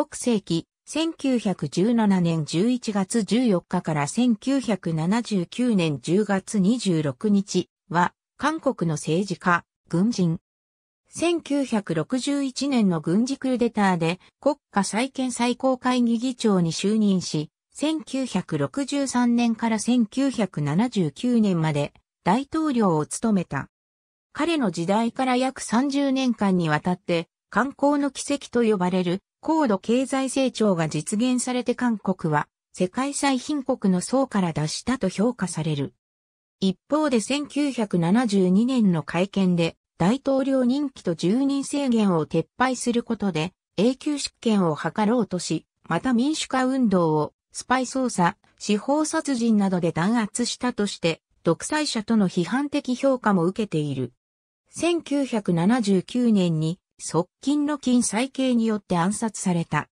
北世紀、1917年11月14日から1979年10月26日は、韓国の政治家、軍人。1961年の軍事クーデターで国家再建最高会議議長に就任し、1963年から1979年まで大統領を務めた。彼の時代から約30年間にわたって、観光の奇跡と呼ばれる高度経済成長が実現されて韓国は世界最貧国の層から脱したと評価される。一方で1972年の会見で大統領任期と住人制限を撤廃することで永久執権を図ろうとし、また民主化運動をスパイ捜査、司法殺人などで弾圧したとして独裁者との批判的評価も受けている。1979年に側近の金再慶によって暗殺された。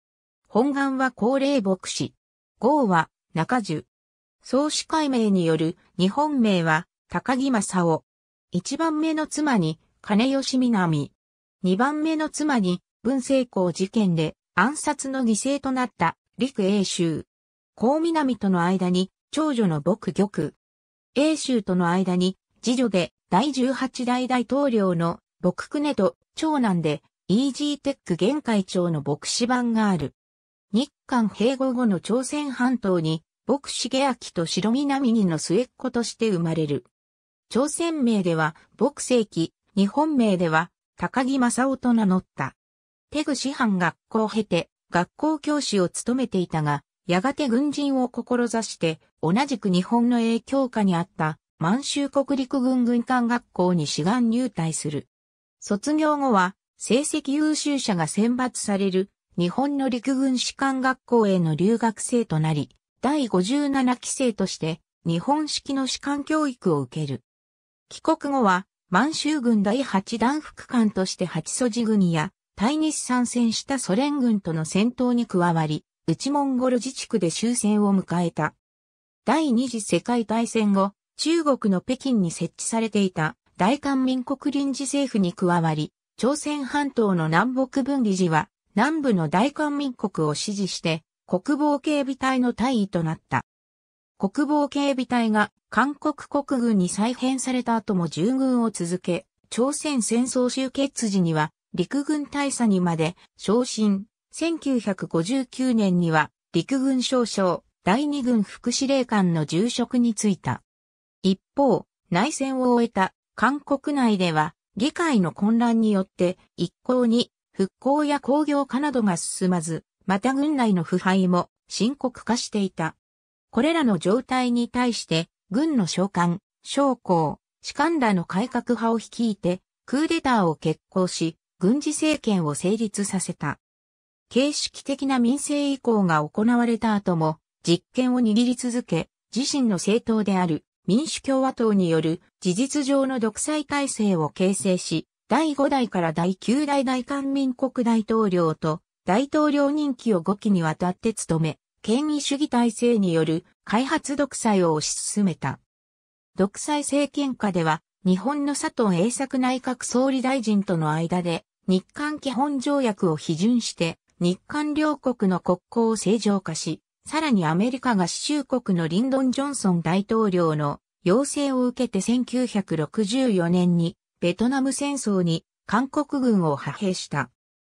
本願は高齢牧師。号は中樹。創始解名による日本名は高木正夫。一番目の妻に金吉南。二番目の妻に文政公事件で暗殺の犠牲となった陸英州。高南との間に長女の牧玉。英州との間に次女で第十八代大統領の僕クと長男で、イージーテック現会長の牧師版がある。日韓併合後の朝鮮半島に、牧師ゲアキと白南にの末っ子として生まれる。朝鮮名では、牧世紀、日本名では、高木正夫と名乗った。テグ師範学校を経て、学校教師を務めていたが、やがて軍人を志して、同じく日本の影響下にあった、満州国陸軍軍艦学校に志願入隊する。卒業後は、成績優秀者が選抜される、日本の陸軍士官学校への留学生となり、第57期生として、日本式の士官教育を受ける。帰国後は、満州軍第8弾副官として八素地軍や、対日参戦したソ連軍との戦闘に加わり、内モンゴル自治区で終戦を迎えた。第二次世界大戦後、中国の北京に設置されていた大韓民国臨時政府に加わり、朝鮮半島の南北分離時は、南部の大韓民国を支持して、国防警備隊の大尉となった。国防警備隊が韓国国軍に再編された後も従軍を続け、朝鮮戦争終結時には陸軍大佐にまで昇進、1959年には陸軍少将第二軍副司令官の重職に就いた。一方、内戦を終えた韓国内では議会の混乱によって一向に復興や工業化などが進まず、また軍内の腐敗も深刻化していた。これらの状態に対して軍の召喚、将校、士官らの改革派を率いてクーデターを決行し、軍事政権を成立させた。形式的な民政移行が行われた後も実権を握り続け、自身の政党である民主共和党による事実上の独裁体制を形成し、第5代から第9代大韓民国大統領と大統領任期を5期にわたって務め、権威主義体制による開発独裁を推し進めた。独裁政権下では、日本の佐藤栄作内閣総理大臣との間で、日韓基本条約を批准して、日韓両国の国交を正常化し、さらにアメリカ合衆国のリンドン・ジョンソン大統領の要請を受けて1964年にベトナム戦争に韓国軍を派兵した。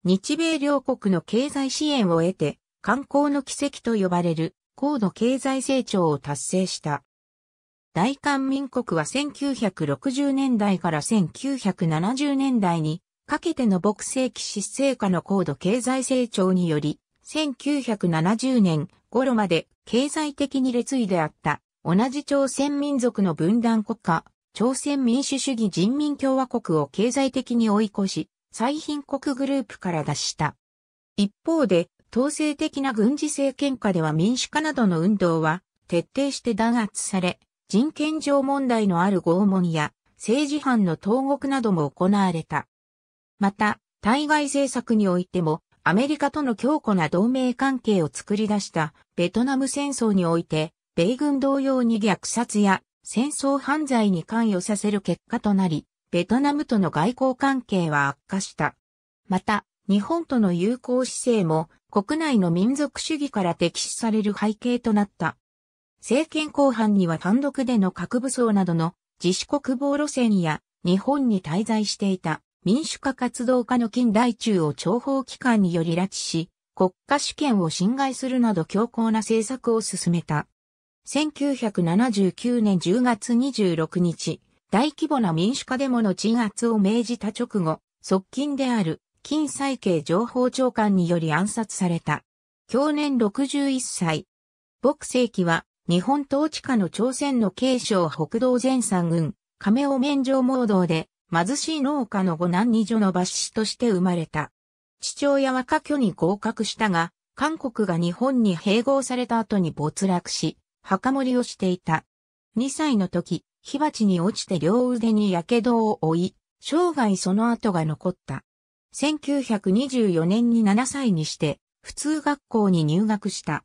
日米両国の経済支援を得て、観光の奇跡と呼ばれる高度経済成長を達成した。大韓民国は1960年代から1970年代にかけての牧政期失勢下の高度経済成長により、1970年頃まで経済的に列位であった同じ朝鮮民族の分断国家、朝鮮民主主義人民共和国を経済的に追い越し、最貧国グループから脱した。一方で、統制的な軍事政権下では民主化などの運動は徹底して弾圧され、人権上問題のある拷問や政治犯の投獄なども行われた。また、対外政策においてもアメリカとの強固な同盟関係を作り出したベトナム戦争において、米軍同様に虐殺や戦争犯罪に関与させる結果となり、ベトナムとの外交関係は悪化した。また、日本との友好姿勢も国内の民族主義から敵視される背景となった。政権後半には単独での核武装などの自主国防路線や日本に滞在していた民主化活動家の近代中を諜報機関により拉致し、国家主権を侵害するなど強硬な政策を進めた。1979年10月26日、大規模な民主化デモの鎮圧を命じた直後、側近である金最慶情報長官により暗殺された。去年61歳。牧世紀は日本統治下の朝鮮の慶承・北道前三軍、亀尾免状盲導で貧しい農家の五男二女の抜子として生まれた。父親は科挙に合格したが、韓国が日本に併合された後に没落し、墓守りをしていた。2歳の時、火鉢に落ちて両腕に火傷を負い、生涯その後が残った。1924年に7歳にして、普通学校に入学した。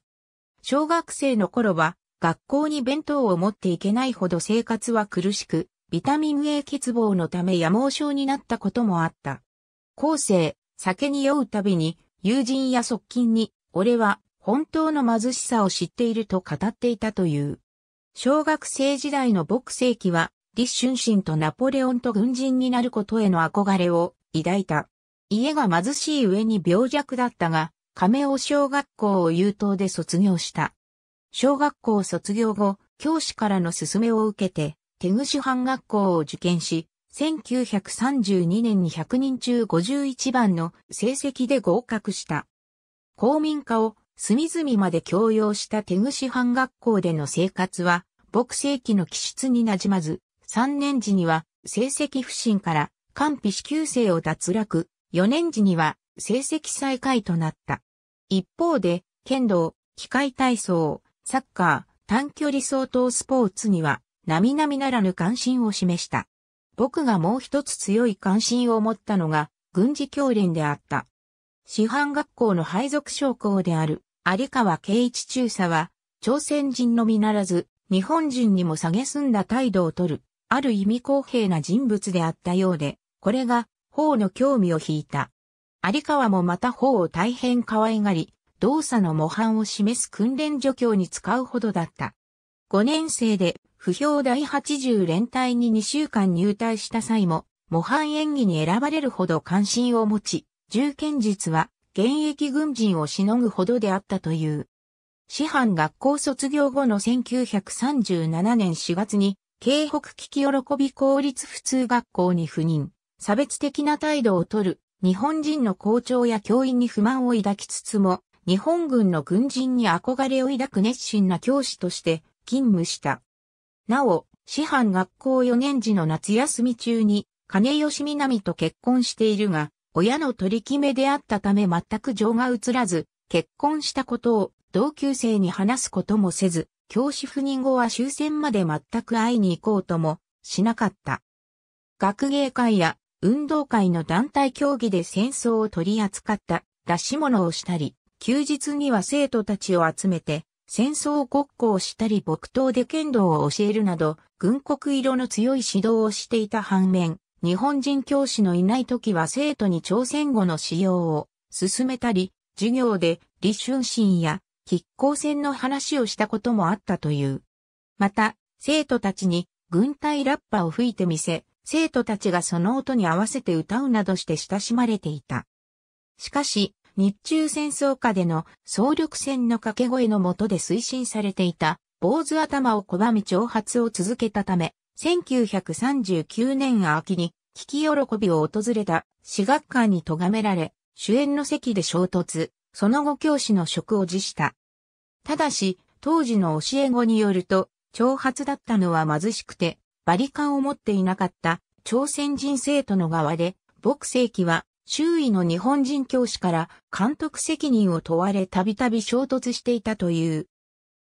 小学生の頃は、学校に弁当を持っていけないほど生活は苦しく、ビタミン A 欠乏のため野毛症になったこともあった。後世、酒に酔うたびに、友人や側近に、俺は本当の貧しさを知っていると語っていたという。小学生時代の牧世紀は、立春心とナポレオンと軍人になることへの憧れを抱いた。家が貧しい上に病弱だったが、亀尾小学校を優等で卒業した。小学校卒業後、教師からの勧めを受けて、手ぐし班学校を受験し、1932年に100人中51番の成績で合格した。公民化を隅々まで強要した手し藩学校での生活は、牧世紀の気質になじまず、3年時には成績不振から完備支給生を脱落、4年時には成績最下位となった。一方で、剣道、機械体操、サッカー、短距離相当スポーツには並々ならぬ関心を示した。僕がもう一つ強い関心を持ったのが、軍事教練であった。師範学校の配属将校である、有川慶一中佐は、朝鮮人のみならず、日本人にも下げすんだ態度をとる、ある意味公平な人物であったようで、これが、法の興味を引いた。有川もまた法を大変可愛がり、動作の模範を示す訓練助教に使うほどだった。5年生で不評第80連隊に2週間入隊した際も、模範演技に選ばれるほど関心を持ち、重剣術は現役軍人をしのぐほどであったという。師範学校卒業後の1937年4月に、京北危機喜び公立普通学校に赴任、差別的な態度をとる、日本人の校長や教員に不満を抱きつつも、日本軍の軍人に憧れを抱く熱心な教師として勤務した。なお、師範学校4年時の夏休み中に、金吉南と結婚しているが、親の取り決めであったため全く情が移らず、結婚したことを同級生に話すこともせず、教師赴任後は終戦まで全く会いに行こうともしなかった。学芸会や運動会の団体競技で戦争を取り扱った出し物をしたり、休日には生徒たちを集めて戦争国交をしたり木刀で剣道を教えるなど、軍国色の強い指導をしていた反面、日本人教師のいない時は生徒に朝鮮語の使用を進めたり、授業で李春心や亀甲戦の話をしたこともあったという。また、生徒たちに軍隊ラッパを吹いてみせ、生徒たちがその音に合わせて歌うなどして親しまれていた。しかし、日中戦争下での総力戦の掛け声の下で推進されていた坊主頭を拒み挑発を続けたため、1939年秋に危機喜びを訪れた私学館に咎められ、主演の席で衝突、その後教師の職を辞した。ただし、当時の教え子によると、挑発だったのは貧しくて、バリカンを持っていなかった朝鮮人生徒の側で、牧世紀は周囲の日本人教師から監督責任を問われたびたび衝突していたという。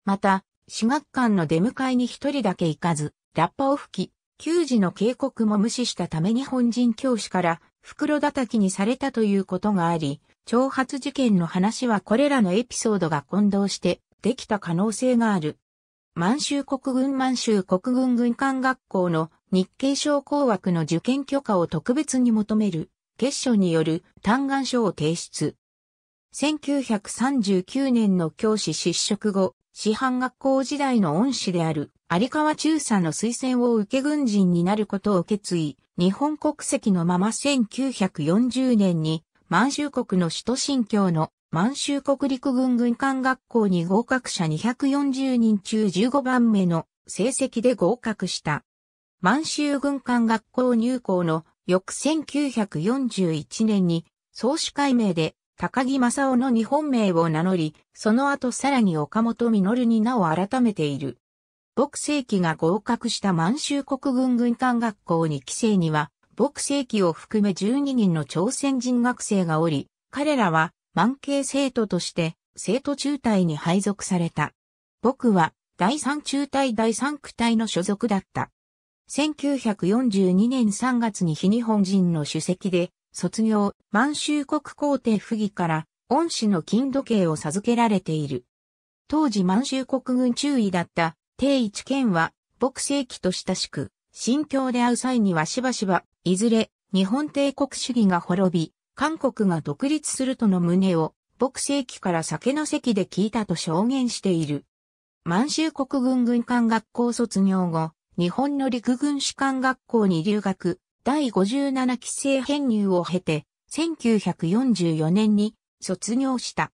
また、私学館の出迎えに一人だけ行かず、ラッパを吹き、給仕の警告も無視したため日本人教師から袋叩きにされたということがあり、挑発事件の話はこれらのエピソードが混同してできた可能性がある。満州国軍満州国軍軍艦学校の日系商工枠の受験許可を特別に求める結書による嘆願書を提出。1939年の教師失職後、師範学校時代の恩師である有川中佐の推薦を受け軍人になることを決意、日本国籍のまま1940年に満州国の首都新京の満州国陸軍軍艦学校に合格者240人中15番目の成績で合格した。満州軍艦学校入校の翌1941年に総主会名で高木正夫の日本名を名乗り、その後さらに岡本実に名を改めている。牧世紀が合格した満州国軍軍艦学校に帰省には、牧世紀を含め12人の朝鮮人学生がおり、彼らは満慶生徒として生徒中隊に配属された。僕は第三中隊第三区隊の所属だった。1942年3月に非日本人の主席で、卒業、満州国皇帝溥儀から、恩師の金時計を授けられている。当時満州国軍中尉だった、定一県は、牧世紀と親しく、新境で会う際にはしばしば、いずれ、日本帝国主義が滅び、韓国が独立するとの旨を、牧世紀から酒の席で聞いたと証言している。満州国軍軍艦学校卒業後、日本の陸軍士官学校に留学、第57期生編入を経て、1944年に卒業した。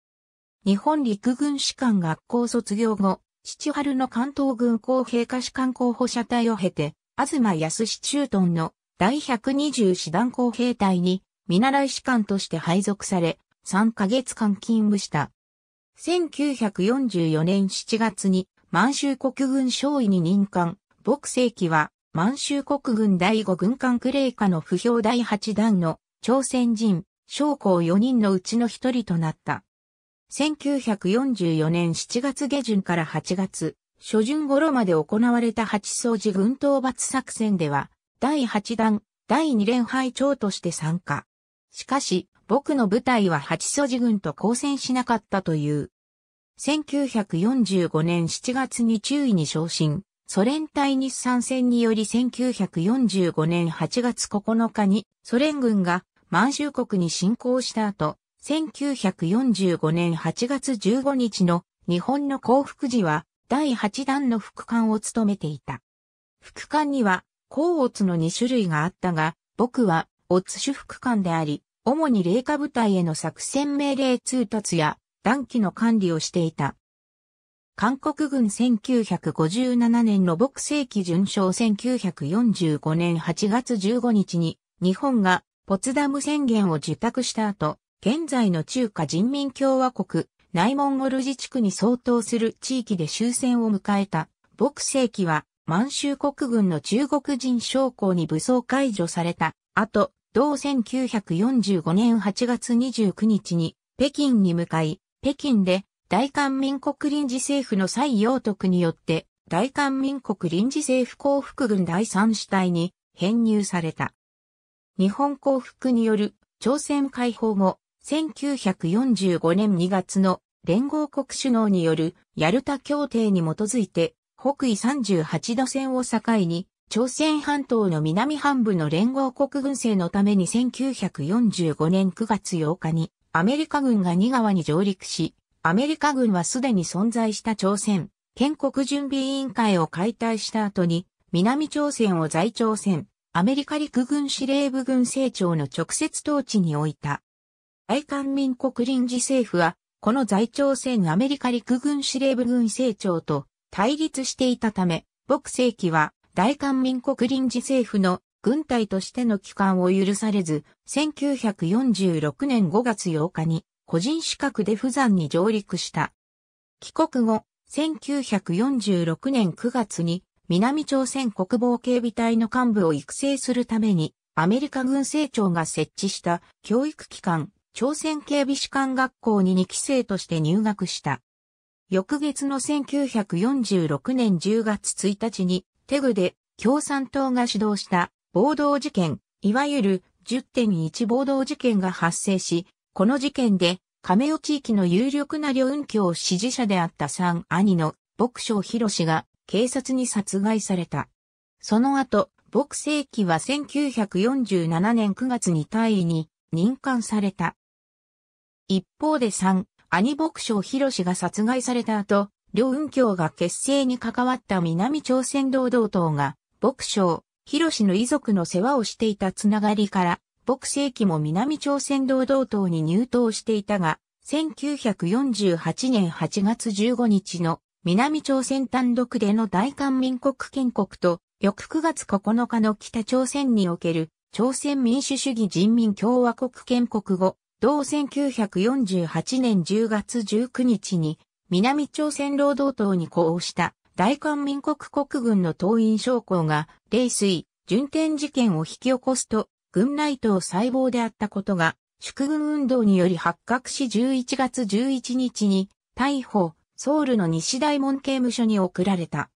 日本陸軍士官学校卒業後、七春の関東軍公平科士官候補者隊を経て、東康駐屯の第120師団公兵隊に見習い士官として配属され、3ヶ月間勤務した。1944年7月に満州国軍少尉に任官、牧世紀は、満州国軍第五軍艦クレイカの不評第八弾の朝鮮人、将校4人のうちの一人となった。1944年7月下旬から8月、初旬頃まで行われた八掃寺軍討伐作戦では、第八弾、第二連敗長として参加。しかし、僕の部隊は八掃寺軍と交戦しなかったという。1945年7月に中尉に昇進、ソ連対日産戦により1945年8月9日にソ連軍が満州国に侵攻した後、1945年8月15日の日本の幸福時は第8弾の副官を務めていた。副官には、甲乙の2種類があったが、僕は、乙種副官であり、主に霊下部隊への作戦命令通達や、弾機の管理をしていた。韓国軍1957年の牧世紀順章1945年8月15日に日本がポツダム宣言を受託した後、現在の中華人民共和国内モンゴル自治区に相当する地域で終戦を迎えた牧世紀は満州国軍の中国人将校に武装解除された後、同1945年8月29日に北京に向かい、北京で大韓民国臨時政府の蔡陽徳によって、大韓民国臨時政府幸福軍第三主体に編入された。日本幸福による朝鮮解放後、1945年2月の連合国首脳によるヤルタ協定に基づいて、北緯38度線を境に、朝鮮半島の南半部の連合国軍政のために1945年9月8日にアメリカ軍が2川に上陸し、アメリカ軍はすでに存在した朝鮮、建国準備委員会を解体した後に、南朝鮮を在朝鮮、アメリカ陸軍司令部軍政庁の直接統治に置いた。愛韓民国臨時政府は、この在朝鮮アメリカ陸軍司令部軍政庁と対立していたため、牧世紀は大韓民国臨時政府の軍隊としての帰還を許されず、1946年5月8日に個人資格で富山に上陸した。帰国後、1946年9月に南朝鮮国防警備隊の幹部を育成するためにアメリカ軍政庁が設置した教育機関朝鮮警備士官学校に2期生として入学した。翌月の1946年10月1日にテグで共産党が指導した暴動事件、いわゆる10.1暴動事件が発生し、この事件で、亀尾地域の有力な両運教支持者であった三兄の牧章博士が警察に殺害された。その後、牧世紀は1947年9月に大尉に任官された。一方で三兄牧章博士が殺害された後、両運教が結成に関わった南朝鮮労働党が、牧章、博士の遺族の世話をしていたつながりから、北世紀も南朝鮮労働党に入党していたが、1948年8月15日の南朝鮮単独での大韓民国建国と、翌9月9日の北朝鮮における朝鮮民主主義人民共和国建国後、同1948年10月19日に南朝鮮労働党に呼応した大韓民国国軍の党員将校が、冷水、順天事件を引き起こすと、軍内党細胞であったことが、祝軍運動により発覚し11月11日に、逮捕、ソウルの西大門刑務所に送られた。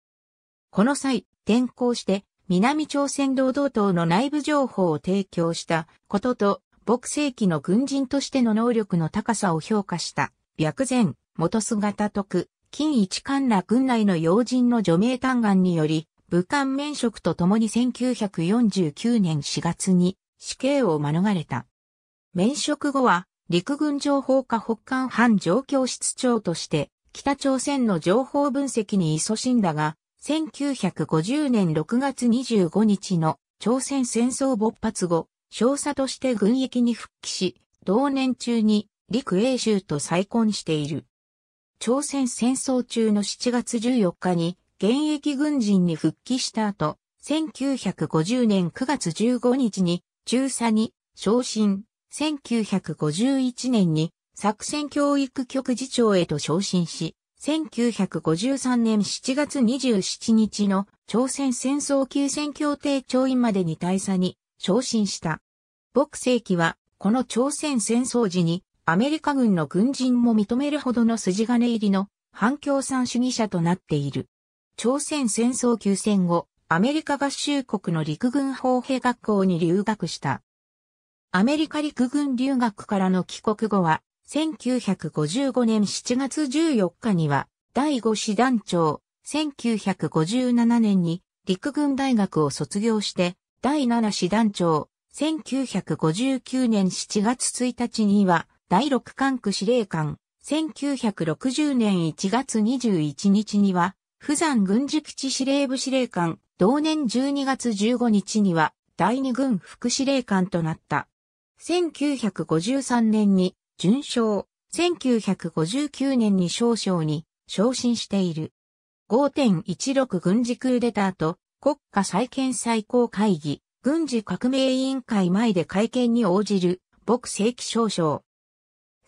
この際、転校して、南朝鮮労働党の内部情報を提供したことと、牧世紀の軍人としての能力の高さを評価した、白前、元姿徳、金一貫ら軍内の要人の除名嘆願により、武漢免職とともに1949年4月に死刑を免れた。免職後は、陸軍情報課北韓藩上況室長として、北朝鮮の情報分析に勤しんだが、1950年6月25日の朝鮮戦争勃発後、少佐として軍役に復帰し、同年中に陸英州と再婚している。朝鮮戦争中の7月14日に現役軍人に復帰した後、1950年9月15日に中佐に昇進、1951年に作戦教育局次長へと昇進し、1953年7月27日の朝鮮戦争休戦協定調印までに大佐に昇進した。牧世紀は、この朝鮮戦争時にアメリカ軍の軍人も認めるほどの筋金入りの反共産主義者となっている。朝鮮戦争休戦後、アメリカ合衆国の陸軍砲兵学校に留学した。アメリカ陸軍留学からの帰国後は、1955年7月14日には、第5師団長、1957年に陸軍大学を卒業して、第7師団長、1959年7月1日には、第6管区司令官、1960年1月21日には、富山軍事基地司令部司令官、同年12月15日には第二軍副司令官となった。1953年に準将、1959年に少将に昇進している。5.16軍事クーデターと国家再建最高会議、軍事革命委員会前で会見に応じる、僕正規少将。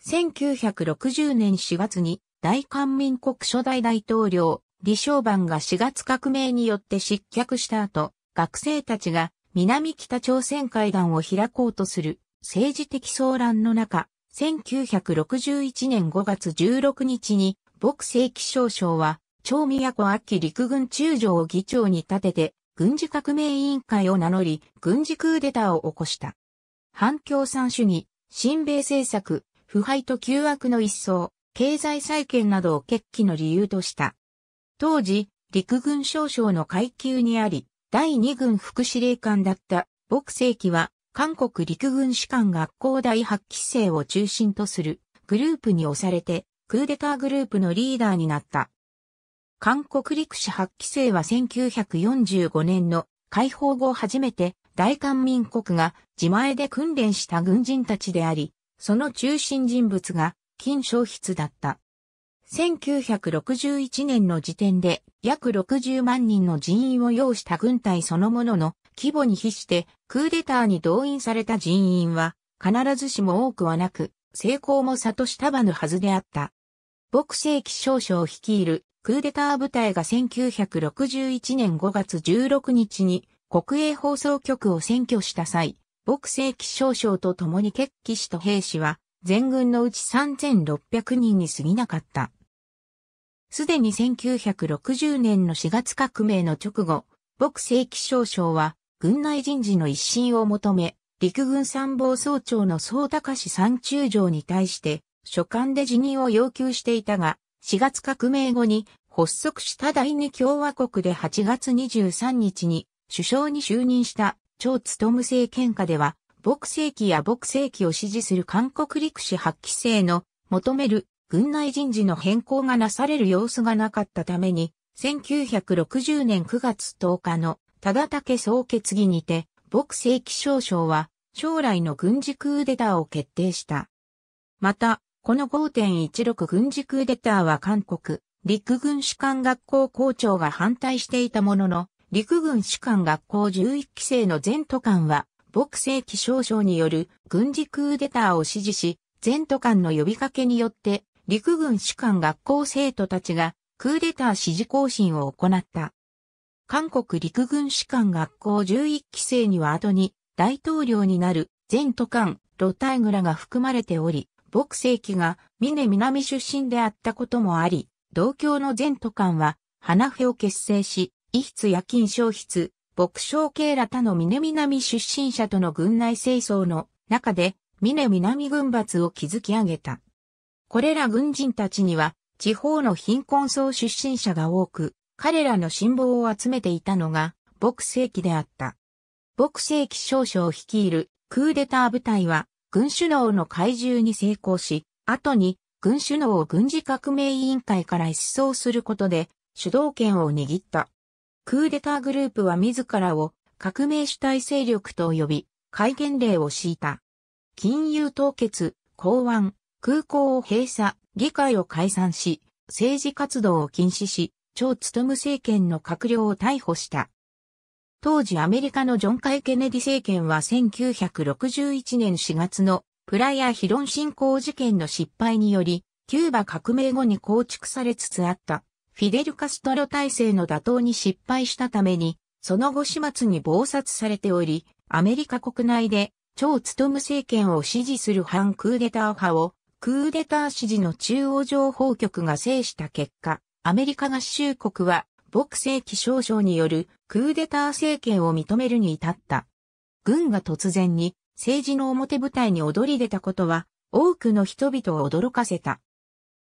1960年4月に大韓民国初代大統領、李承晩が4月革命によって失脚した後、学生たちが南北朝鮮会談を開こうとする政治的騒乱の中、1961年5月16日に、牧政気象省は、超古秋陸軍中将を議長に立てて、軍事革命委員会を名乗り、軍事クーデターを起こした。反共産主義、新米政策、腐敗と旧悪の一層、経済再建などを決起の理由とした。当時、陸軍少将の階級にあり、第二軍副司令官だった、牧正輝は、韓国陸軍士官学校第八期生を中心とするグループに押されて、クーデターグループのリーダーになった。韓国陸士八期生は1945年の解放後初めて大韓民国が自前で訓練した軍人たちであり、その中心人物が金正筆だった。1961年の時点で約60万人の人員を要した軍隊そのものの規模に比してクーデターに動員された人員は必ずしも多くはなく成功も悟したばぬはずであった。牧世象少将率いるクーデター部隊が1961年5月16日に国営放送局を占拠した際、牧世気少将と共に決起した兵士は全軍のうち3600人に過ぎなかった。すでに1960年の4月革命の直後、牧世紀少将は、軍内人事の一新を求め、陸軍参謀総長の総高氏三中将に対して、所管で辞任を要求していたが、4月革命後に発足した第二共和国で8月23日に首相に就任した超務政権下では、牧世紀や牧世紀を支持する韓国陸士発揮制の求める軍内人事の変更がなされる様子がなかったために、1960年9月10日の忠武総決議にて、牧世紀少将は将来の軍事クーデターを決定した。また、この5.16軍事クーデターは韓国陸軍士官学校校長が反対していたものの、陸軍士官学校11期生の全都官は、牧世紀少将による軍事クーデターを支持し、全都官の呼びかけによって陸軍士官学校生徒たちがクーデター支持行進を行った。韓国陸軍士官学校11期生には後に大統領になる前都官ロタイグラが含まれており、牧世紀が峰南出身であったこともあり、同郷の前都官は花フェを結成し、遺筆や金消筆、牧小系ら他の峰南出身者との軍内清掃の中で、峰南軍閥を築き上げた。これら軍人たちには、地方の貧困層出身者が多く、彼らの信望を集めていたのが、牧世紀であった。牧世紀少将率いるクーデター部隊は、軍首脳の怪獣に成功し、後に軍首脳を軍事革命委員会から一掃することで主導権を握った。クーデターグループは自らを革命主体勢力と呼び、戒厳令を敷いた。金融凍結、港湾、空港を閉鎖、議会を解散し、政治活動を禁止し、超務政権の閣僚を逮捕した。当時アメリカのジョン・カイ・ケネディ政権は1961年4月のプライア・ヒロン侵攻事件の失敗により、キューバ革命後に構築されつつあったフィデル・カストロ体制の打倒に失敗したために、その後始末に暴殺されており、アメリカ国内で超務政権を支持する反クーデター派をクーデター支持の中央情報局が制した結果、アメリカ合衆国は、牧世紀少省によるクーデター政権を認めるに至った。軍が突然に政治の表舞台に躍り出たことは、多くの人々を驚かせた。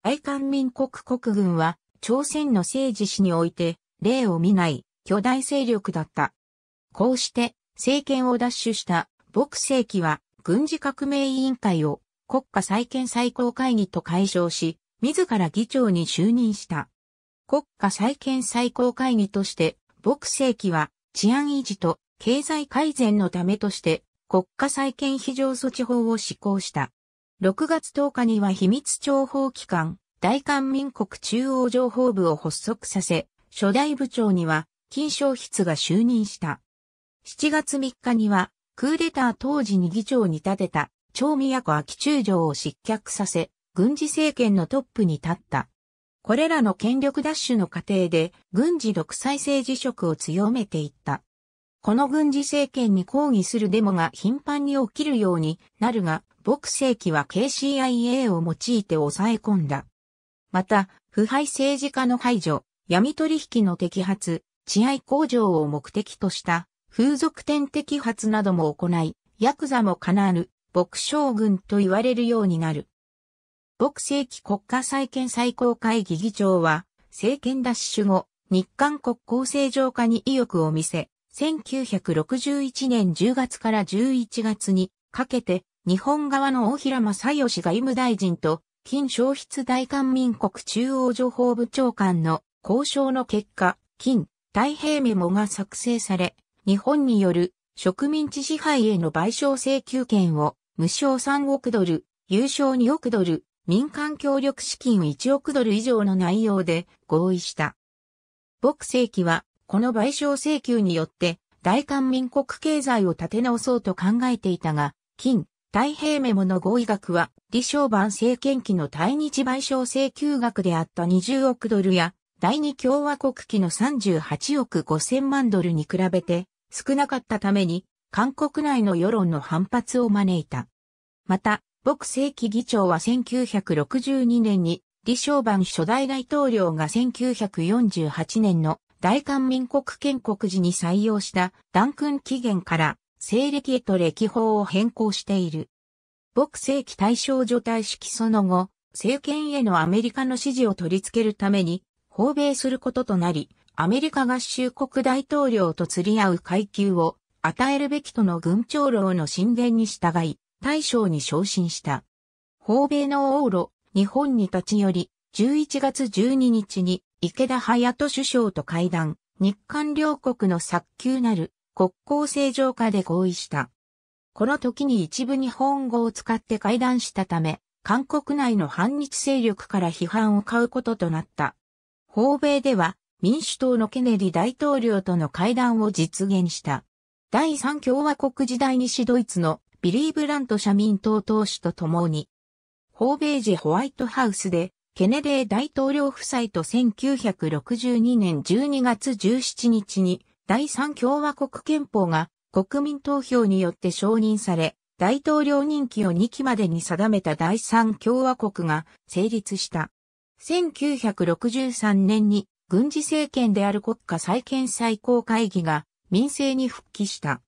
愛韓民国国軍は、朝鮮の政治史において、例を見ない巨大勢力だった。こうして、政権を奪取した、牧世紀は、軍事革命委員会を国家再建最高会議と解消し、自ら議長に就任した。国家再建最高会議として、牧世紀は治安維持と経済改善のためとして、国家再建非常措置法を施行した。6月10日には秘密情報機関、大韓民国中央情報部を発足させ、初代部長には、金賞筆が就任した。7月3日には、クーデター当時に議長に立てた、長古秋中将を失脚させ、軍事政権のトップに立った。これらの権力奪取の過程で軍事独裁政治色を強めていった。この軍事政権に抗議するデモが頻繁に起きるようになるが、牧世紀は KCIA を用いて抑え込んだ。また、腐敗政治家の排除、闇取引の摘発、治安向上を目的とした風俗店摘発なども行い、ヤクザもかなぬ牧将軍と言われるようになる。牧世紀国家再建最高会議議長は、政権奪取後、日韓国交正常化に意欲を見せ、1961年10月から11月にかけて、日本側の大平正義外務大臣と、金消失大韓民国中央情報部長官の交渉の結果、金太平メモが作成され、日本による植民地支配への賠償請求権を無償3億ドル、優勝2億ドル、民間協力資金1億ドル以上の内容で合意した。牧世紀は、この賠償請求によって、大韓民国経済を立て直そうと考えていたが、金、太平メモの合意額は、李承晩政権期の対日賠償請求額であった20億ドルや、第二共和国期の38億5000万ドルに比べて少なかったために、韓国内の世論の反発を招いた。また、朴正規議長は1962年に、李承晩初代大統領が1948年の大韓民国建国時に採用した断君期限から西暦へと歴法を変更している。朴正規大正除退式その後、政権へのアメリカの支持を取り付けるために、訪米することとなり、アメリカ合衆国大統領と釣り合う階級を与えるべきとの軍長老の進言に従い、大将に昇進した。訪米の往路、日本に立ち寄り、11月12日に池田隼人首相と会談、日韓両国の早急なる国交正常化で合意した。この時に一部日本語を使って会談したため、韓国内の反日勢力から批判を買うこととなった。訪米では民主党のケネディ大統領との会談を実現した。第三共和国時代西ドイツのビリー・ブラント社民党党首と共に、訪米時ホワイトハウスで、ケネデー大統領夫妻と1962年12月17日に、第三共和国憲法が国民投票によって承認され、大統領任期を2期までに定めた第三共和国が成立した。1963年に軍事政権である国家再建最高会議が民政に復帰した。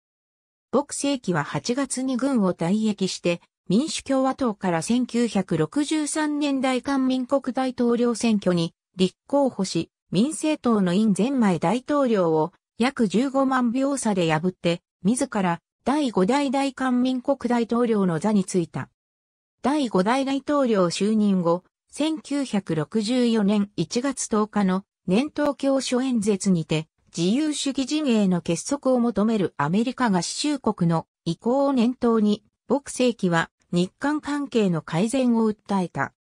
朴世紀は8月に軍を退役して、民主共和党から1963年代官民国大統領選挙に立候補し、民政党の院前前大統領を約15万秒差で破って、自ら第5代大官民国大統領の座に就いた。第5代大統領就任後、1964年1月10日の年頭教書演説にて、自由主義陣営の結束を求めるアメリカ合衆国の意向を念頭に、牧世紀は日韓関係の改善を訴えた。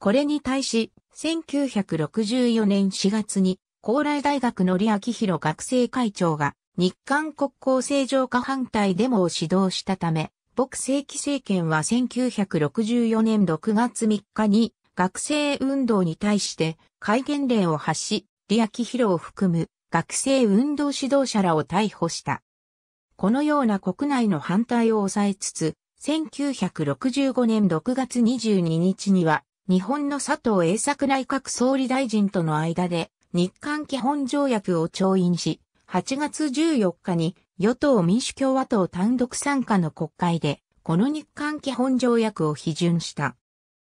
これに対し、1964年4月に、高麗大学の李明弘学生会長が、日韓国交正常化反対デモを指導したため、牧世紀政権は1964年6月3日に、学生運動に対して、戒厳令を発し、李明弘を含む学生運動指導者らを逮捕した。このような国内の反対を抑えつつ、1965年6月22日には、日本の佐藤栄作内閣総理大臣との間で、日韓基本条約を調印し、8月14日に与党民主共和党単独参加の国会で、この日韓基本条約を批准した。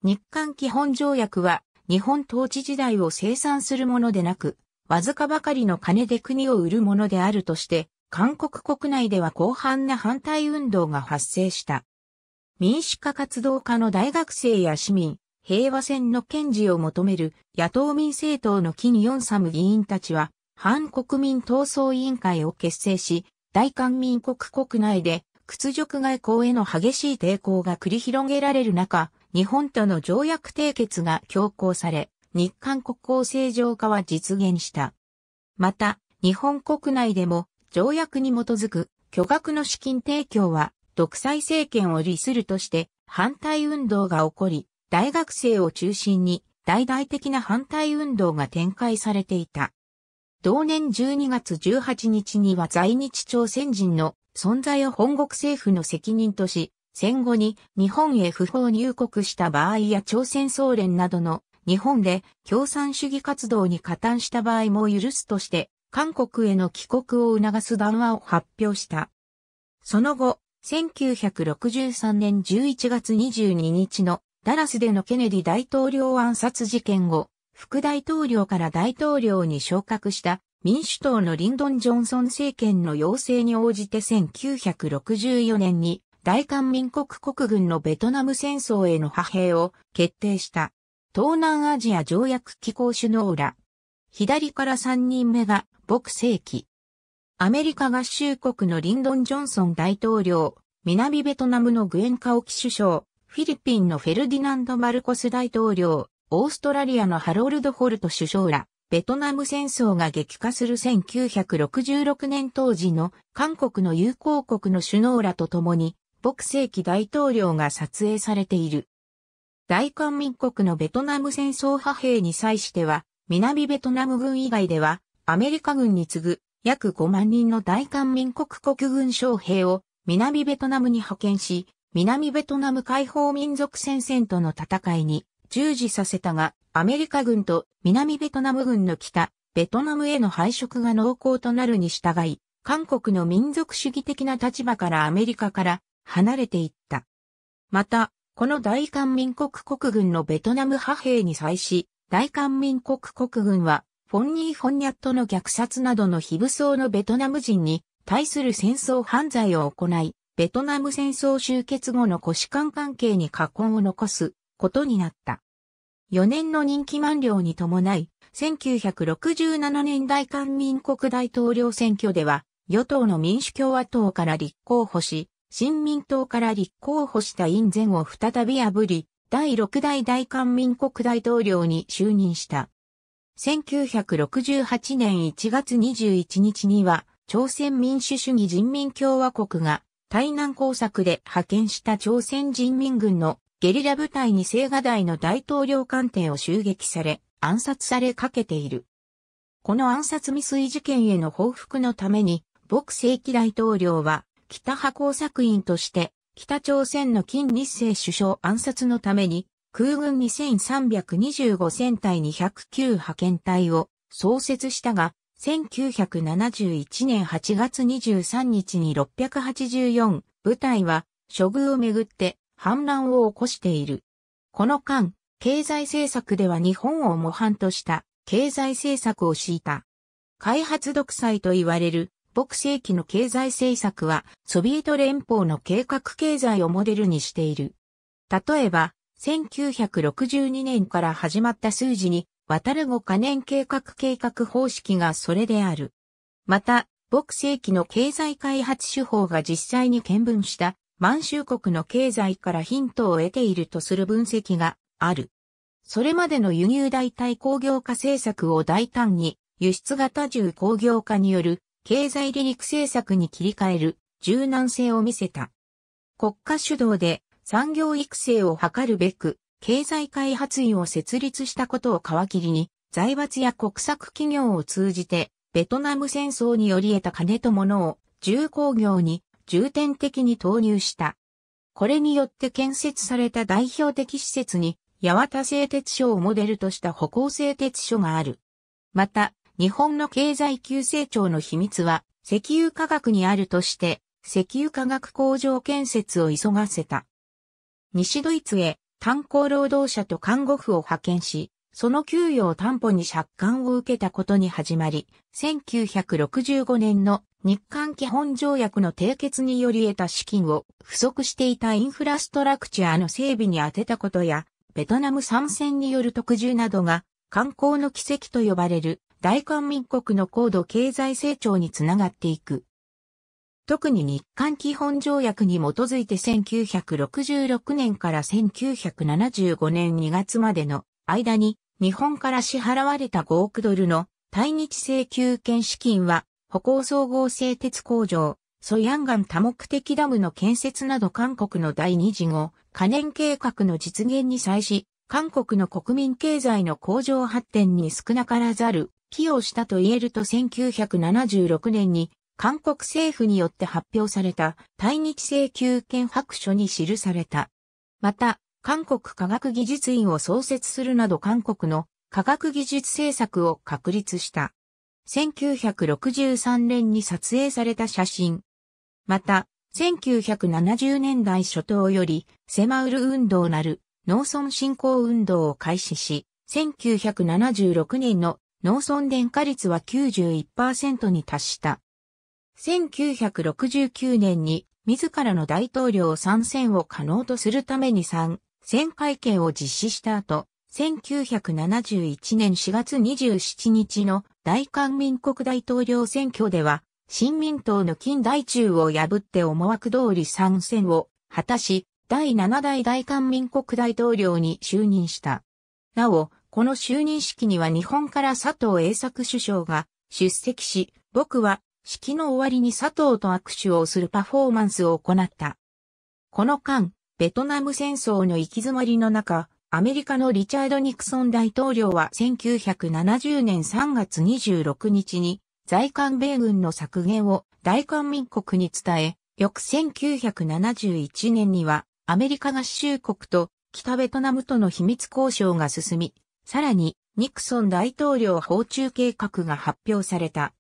日韓基本条約は、日本統治時代を生産するものでなく、わずかばかりの金で国を売るものであるとして、韓国国内では広範な反対運動が発生した。民主化活動家の大学生や市民、平和戦の堅持を求める野党民政党の金ヨンサム議員たちは、反国民闘争委員会を結成し、大韓民国国内で屈辱外交への激しい抵抗が繰り広げられる中、日本との条約締結が強行され、日韓国交正常化は実現した。また、日本国内でも条約に基づく巨額の資金提供は独裁政権を利するとして反対運動が起こり、大学生を中心に大々的な反対運動が展開されていた。同年12月18日には在日朝鮮人の存在を本国政府の責任とし、戦後に日本へ不法入国した場合や朝鮮総連などの日本で共産主義活動に加担した場合も許すとして、韓国への帰国を促す談話を発表した。その後、1963年11月22日のダラスでのケネディ大統領暗殺事件後、副大統領から大統領に昇格した民主党のリンドン・ジョンソン政権の要請に応じて1964年に大韓民国国軍のベトナム戦争への派兵を決定した。東南アジア条約機構首脳ら。左から3人目が、牧世紀。アメリカ合衆国のリンドン・ジョンソン大統領、南ベトナムのグエン・カオキ首相、フィリピンのフェルディナンド・マルコス大統領、オーストラリアのハロルド・ホルト首相ら、ベトナム戦争が激化する1966年当時の韓国の友好国の首脳らと共に、牧世紀大統領が撮影されている。大韓民国のベトナム戦争派兵に際しては、南ベトナム軍以外では、アメリカ軍に次ぐ約5万人の大韓民国国軍将兵を南ベトナムに派遣し、南ベトナム解放民族戦線との戦いに従事させたが、アメリカ軍と南ベトナム軍の北、ベトナムへの配色が濃厚となるに従い、韓国の民族主義的な立場からアメリカから離れていった。また、この大韓民国国軍のベトナム派兵に際し、大韓民国国軍は、フォンニー・フォンニャットの虐殺などの非武装のベトナム人に対する戦争犯罪を行い、ベトナム戦争終結後の腰官関係に禍根を残すことになった。4年の任期満了に伴い、1967年大韓民国大統領選挙では、与党の民主共和党から立候補し、新民党から立候補した院前を再び破り、第6代大韓民国大統領に就任した。1968年1月21日には、朝鮮民主主義人民共和国が台南工作で派遣した朝鮮人民軍のゲリラ部隊に青瓦台の大統領官邸を襲撃され、暗殺されかけている。この暗殺未遂事件への報復のために、牧正規大統領は北派工作員として、北朝鮮の金日成首相暗殺のために、空軍2325戦隊209派遣隊を創設したが、1971年8月23日に684部隊は処遇をめぐって反乱を起こしている。この間、経済政策では日本を模範とした経済政策を敷いた。開発独裁と言われる北世紀の経済政策は、ソビエト連邦の計画経済をモデルにしている。例えば、1962年から始まった数字に、渡る5カ年計画計画方式がそれである。また、北世紀の経済開発手法が実際に見聞した満州国の経済からヒントを得ているとする分析がある。それまでの輸入代替工業化政策を大胆に輸出型重工業化による経済離陸政策に切り替える柔軟性を見せた。国家主導で産業育成を図るべく、経済開発院を設立したことを皮切りに、財閥や国策企業を通じて、ベトナム戦争により得た金と物を重工業に重点的に投入した。これによって建設された代表的施設に、八幡製鉄所をモデルとした歩行製鉄所がある。また、日本の経済急成長の秘密は石油科学にあるとして、石油化学工場建設を急がせた。西ドイツへ炭鉱労働者と看護婦を派遣し、その給与を担保に借款を受けたことに始まり、1965年の日韓基本条約の締結により得た資金を不足していたインフラストラクチャーの整備に充てたことや、ベトナム参戦による特需などが観光の奇跡と呼ばれる大韓民国の高度経済成長につながっていく。特に日韓基本条約に基づいて1966年から1975年2月までの間に日本から支払われた5億ドルの対日請求権資金は歩行総合製鉄工場、ソヤンガン多目的ダムの建設など韓国の第二次後、可燃計画の実現に際し、韓国の国民経済の向上発展に少なからざる寄与したと言えると1976年に韓国政府によって発表された対日請求権白書に記された。また、韓国科学技術院を創設するなど韓国の科学技術政策を確立した。1963年に撮影された写真。また、1970年代初頭より、セマウル運動なる農村振興運動を開始し、1976年の農村電化率は91%に達した。1969年に自らの大統領参戦を可能とするために参戦会見を実施した後、1971年4月27日の大韓民国大統領選挙では、新民党の金大中を破って思惑通り参戦を果たし、第7代大韓民国大統領に就任した。なお、この就任式には日本から佐藤栄作首相が出席し、僕は式の終わりに佐藤と握手をするパフォーマンスを行った。この間、ベトナム戦争の行き詰まりの中、アメリカのリチャード・ニクソン大統領は1970年3月26日に在韓米軍の削減を大韓民国に伝え、翌1971年にはアメリカ合衆国と北ベトナムとの秘密交渉が進み、さらに、ニクソン大統領訪中計画が発表された。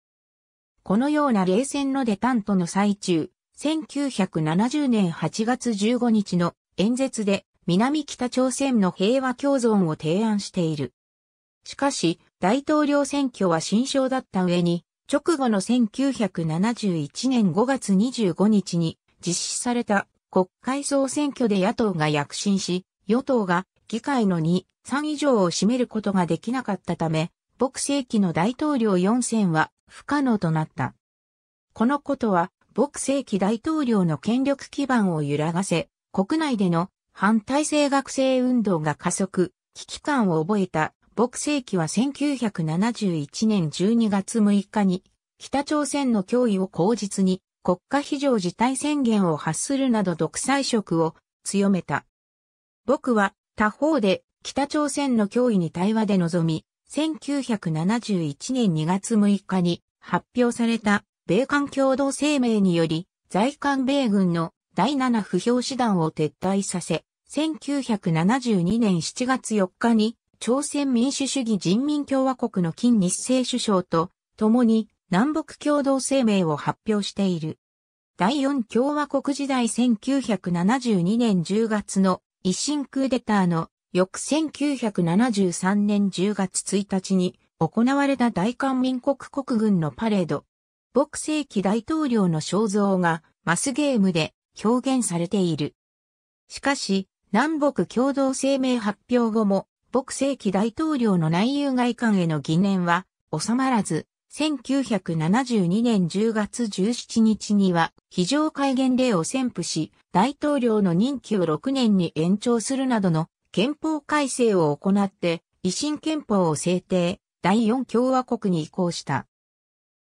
このような冷戦のデタントの最中、1970年8月15日の演説で南北朝鮮の平和共存を提案している。しかし、大統領選挙は新勝だった上に、直後の1971年5月25日に実施された国会総選挙で野党が躍進し、与党が議会の2、3以上を占めることができなかったため、牧世紀の大統領4選は不可能となった。このことは、牧世紀大統領の権力基盤を揺らがせ、国内での反体制学生運動が加速、危機感を覚えた牧世紀は1971年12月6日に北朝鮮の脅威を口実に国家非常事態宣言を発するなど独裁色を強めた。僕は他方で、北朝鮮の脅威に対話で臨み、1971年2月6日に発表された米韓共同声明により、在韓米軍の第7不評師団を撤退させ、1972年7月4日に朝鮮民主主義人民共和国の金日成首相と共に南北共同声明を発表している。第4共和国時代1972年10月の維新クーデターの翌1973年10月1日に行われた大韓民国国軍のパレード。牧世紀大統領の肖像がマスゲームで表現されている。しかし、南北共同声明発表後も、牧世紀大統領の内遊外観への疑念は収まらず、1972年10月17日には非常戒厳令を宣布し、大統領の任期を6年に延長するなどの憲法改正を行って、維新憲法を制定、第4共和国に移行した。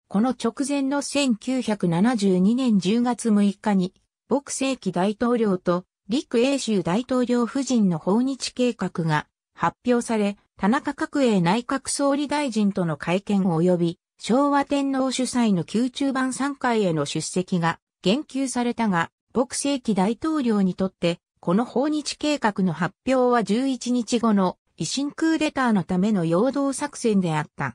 この直前の1972年10月6日に、牧政紀大統領と陸英州大統領夫人の訪日計画が発表され、田中角栄内閣総理大臣との会見及び、昭和天皇主催の宮中版参会への出席が言及されたが、牧世紀大統領にとって、この訪日計画の発表は11日後の維新クーデターのための陽動作戦であった。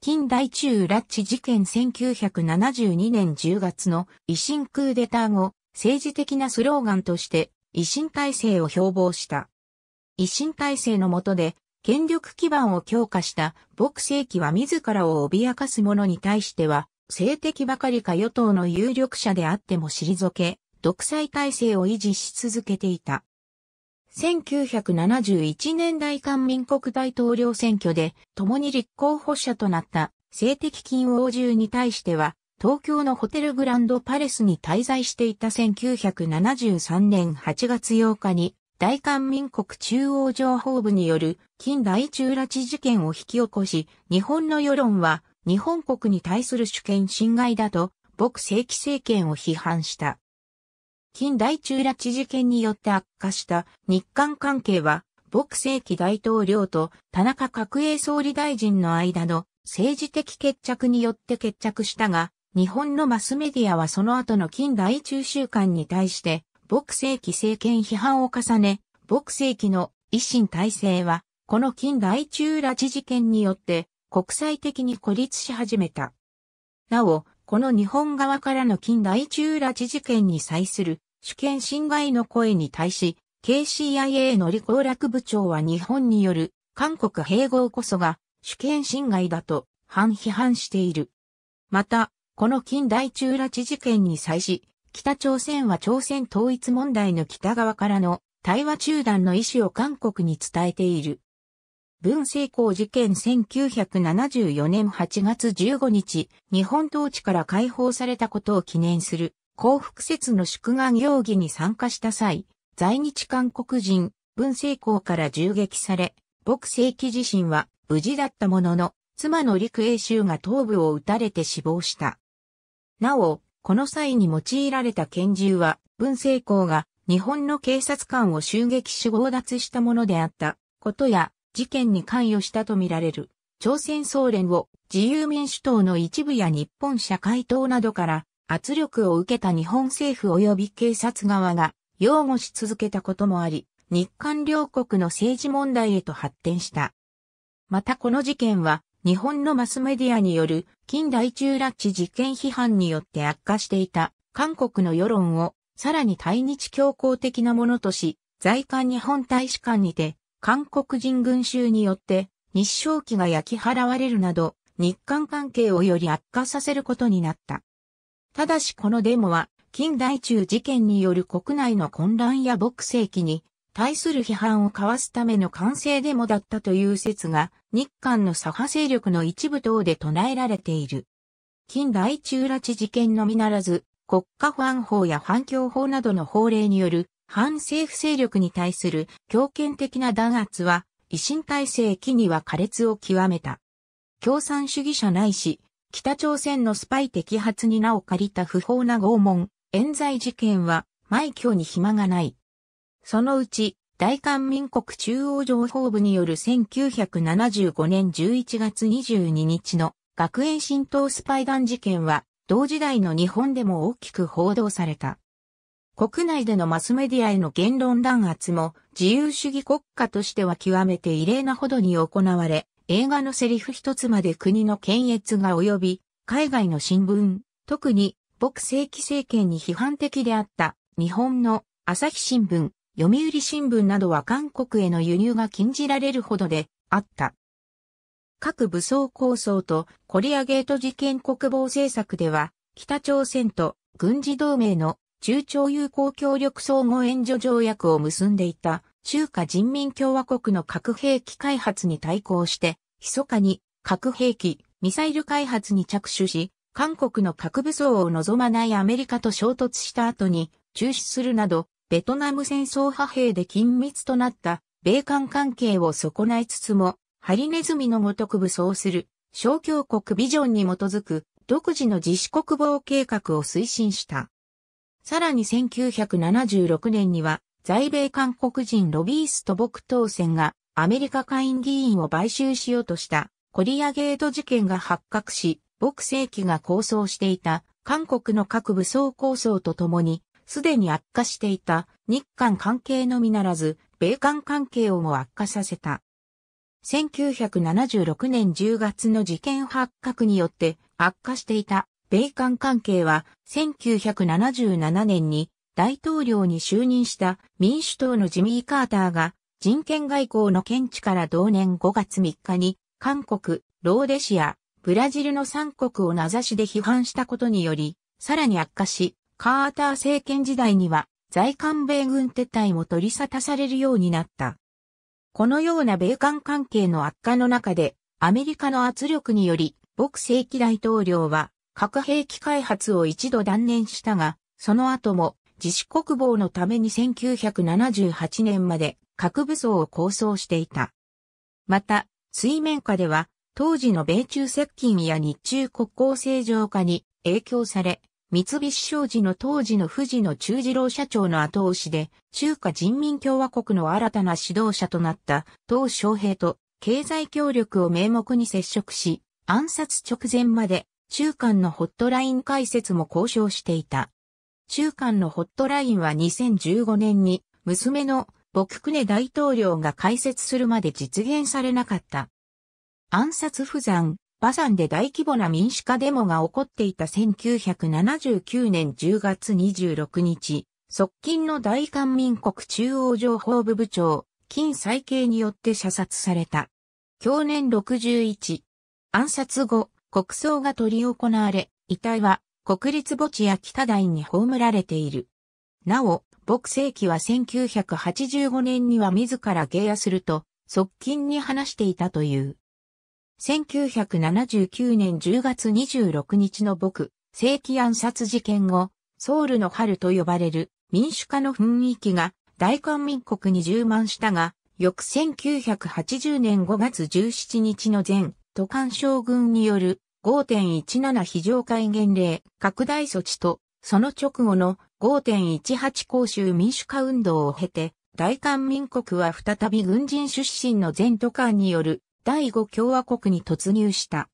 近代中拉致事件1972年10月の維新クーデター後、政治的なスローガンとして維新体制を標榜した。維新体制の下で権力基盤を強化した牧世紀は自らを脅かす者に対しては、性的ばかりか与党の有力者であっても退け、独裁体制を維持し続けていた。1971年代官民国大統領選挙で共に立候補者となった性的金王獣に対しては、東京のホテルグランドパレスに滞在していた1973年8月8日に大韓民国中央情報部による近代中拉致事件を引き起こし、日本の世論は日本国に対する主権侵害だと、僕正規政権を批判した。近代中拉致事件によって悪化した日韓関係は、僕正規大統領と田中角栄総理大臣の間の政治的決着によって決着したが、日本のマスメディアはその後の近代中週間に対して、牧世紀政権批判を重ね、牧世紀の維新体制は、この近代中拉致事件によって国際的に孤立し始めた。なお、この日本側からの近代中拉致事件に際する主権侵害の声に対し、KCIA の李光楽部長は日本による韓国併合こそが主権侵害だと反批判している。また、この近代中拉致事件に際し、北朝鮮は朝鮮統一問題の北側からの対話中断の意思を韓国に伝えている。文政公事件1974年8月15日、日本統治から解放されたことを記念する幸福節の祝賀行儀に参加した際、在日韓国人、文政公から銃撃され、牧世紀自身は無事だったものの、妻の陸英州が頭部を撃たれて死亡した。なお、この際に用いられた拳銃は、文政功が日本の警察官を襲撃し強奪したものであったことや、事件に関与したとみられる。朝鮮総連を自由民主党の一部や日本社会党などから圧力を受けた日本政府及び警察側が擁護し続けたこともあり、日韓両国の政治問題へと発展した。またこの事件は日本のマスメディアによる近代中拉致事件批判によって悪化していた韓国の世論をさらに対日強硬的なものとし、在韓日本大使館にて韓国人群衆によって日照期が焼き払われるなど日韓関係をより悪化させることになった。ただしこのデモは近代中事件による国内の混乱や牧世期に対する批判を交わすための完成デモだったという説が、日韓の左派勢力の一部等で唱えられている。近代中拉致事件のみならず、国家保安法や反共法などの法令による反政府勢力に対する強権的な弾圧は、維新体制期には苛烈を極めた。共産主義者ないし、北朝鮮のスパイ摘発に名を借りた不法な拷問、冤罪事件は、枚挙に暇がない。そのうち、大韓民国中央情報部による1975年11月22日の学園浸透スパイ弾事件は、同時代の日本でも大きく報道された。国内でのマスメディアへの言論弾圧も自由主義国家としては極めて異例なほどに行われ、映画のセリフ一つまで国の検閲が及び、海外の新聞、特に、僕正規政権に批判的であった日本の朝日新聞、読売新聞などは韓国への輸入が禁じられるほどであった。各武装構想とコリアゲート事件国防政策では、北朝鮮と軍事同盟の中朝友好協力相互援助条約を結んでいた中華人民共和国の核兵器開発に対抗して、密かに核兵器、ミサイル開発に着手し、韓国の核武装を望まないアメリカと衝突した後に中止するなど、ベトナム戦争派兵で緊密となった米韓関係を損ないつつも、ハリネズミのごとく武装する、小強国ビジョンに基づく独自の自主国防計画を推進した。さらに1976年には、在米韓国人ロビースト牧当選がアメリカ下院議員を買収しようとしたコリアゲート事件が発覚し、牧世紀が構想していた韓国の各武装構想とともにすでに悪化していた日韓関係のみならず、米韓関係をも悪化させた。1976年10月の事件発覚によって悪化していた米韓関係は1977年に大統領に就任した民主党のジミー・カーターが人権外交の見地から同年5月3日に韓国、ローデシア、ブラジルの3国を名指しで批判したことにより、さらに悪化し、カーター政権時代には、在韓米軍撤退も取り沙汰されるようになった。このような米韓関係の悪化の中で、アメリカの圧力により、朴正規大統領は、核兵器開発を一度断念したが、その後も自主国防のために1978年まで核武装を構想していた。また、水面下では当時の米中接近や日中国交正常化に影響され、三菱商事の当時の藤野忠次郎社長の後押しで、中華人民共和国の新たな指導者となった、当昌平と経済協力を名目に接触し、暗殺直前まで、中間のホットライン解説も交渉していた。中間のホットラインは2015年に、娘の朴久根大統領が解説するまで実現されなかった。暗殺不残、バサンで大規模な民主化デモが起こっていた1979年10月26日、側近の大韓民国中央情報部部長、金再慶によって射殺された。去年61、暗殺後、国葬が執り行われ、遺体は国立墓地や北大に葬られている。なお、牧世紀は1985年には自ら下野すると、側近に話していたという。1979年10月26日の僕、正規暗殺事件後、ソウルの春と呼ばれる民主化の雰囲気が大韓民国に充満したが、翌1980年5月17日の前、都韓将軍による5.17非常戒厳令拡大措置と、その直後の5.18公衆民主化運動を経て、大韓民国は再び軍人出身の全都間による第五共和国に突入した。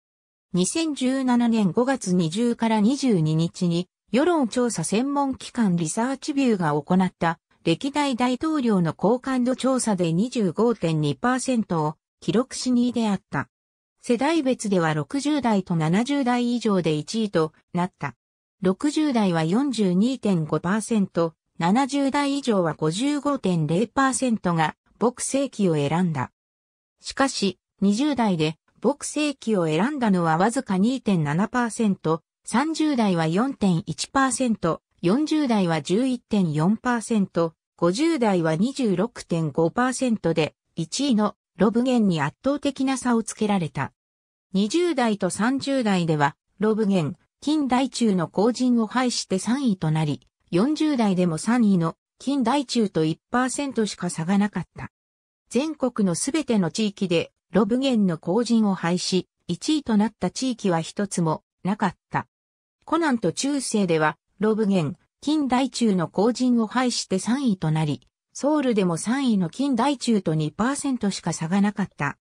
2017年5月20から22日に、世論調査専門機関リサーチビューが行った歴代大統領の好感度調査で25.2%を記録し2位であった。世代別では60代と70代以上で1位となった。60代は42.5%、70代以上は55.0%が牧世紀を選んだ。しかし、20代で牧世紀を選んだのはわずか2.7%、30代は4.1%、40代は11.4%、50代は26.5%で、1位のロブゲンに圧倒的な差をつけられた。20代と30代では、ロブゲン、近代中の後人を排して3位となり、40代でも3位の近代中と1%しか差がなかった。全国のすべての地域でロブゲンの後陣を廃し、1位となった地域は一つもなかった。コナンと中世では、ロブゲン、近代中の後陣を廃して3位となり、ソウルでも3位の近代中と2%しか差がなかった。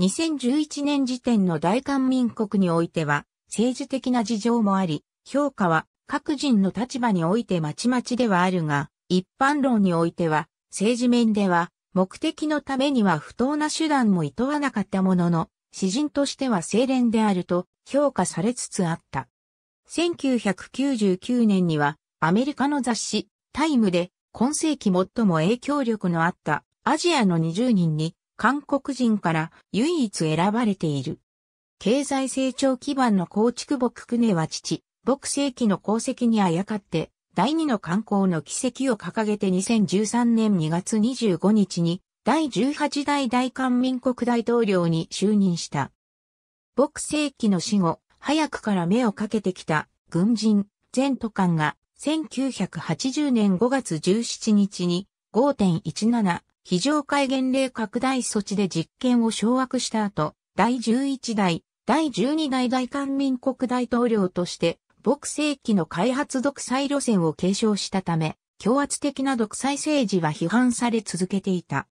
2011年時点の大韓民国においては、政治的な事情もあり、評価は各人の立場においてまちまちではあるが、一般論においては、政治面では、目的のためには不当な手段も厭わなかったものの、詩人としては精錬であると評価されつつあった。1999年にはアメリカの雑誌タイムで今世紀最も影響力のあったアジアの20人に韓国人から唯一選ばれている。経済成長基盤の構築僕クネは父、牧世紀の功績にあやかって第2の観光の奇跡を掲げて2013年2月25日に第18代大韓民国大統領に就任した。牧世紀の死後、早くから目をかけてきた軍人、前都官が1980年5月17日に5.17非常戒厳令拡大措置で実権を掌握した後、第11代、第12代大韓民国大統領として牧世紀の開発独裁路線を継承したため、強圧的な独裁政治は批判され続けていた。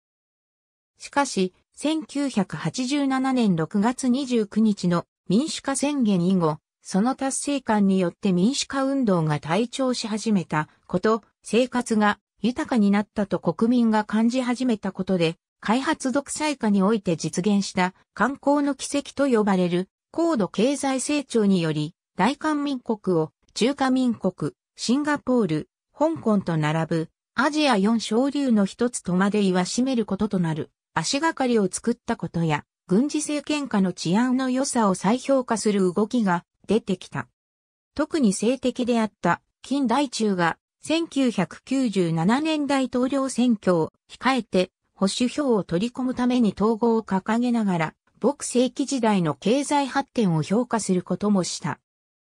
しかし、1987年6月29日の民主化宣言以後、その達成感によって民主化運動が体調し始めたこと、生活が豊かになったと国民が感じ始めたことで、開発独裁化において実現した観光の奇跡と呼ばれる高度経済成長により、大韓民国を中華民国、シンガポール、香港と並ぶアジア4小流の一つとまで言わしめることとなる足がかりを作ったことや軍事政権下の治安の良さを再評価する動きが出てきた。特に性的であった近代中が1997年大統領選挙を控えて保守票を取り込むために統合を掲げながら、牧世紀時代の経済発展を評価することもした。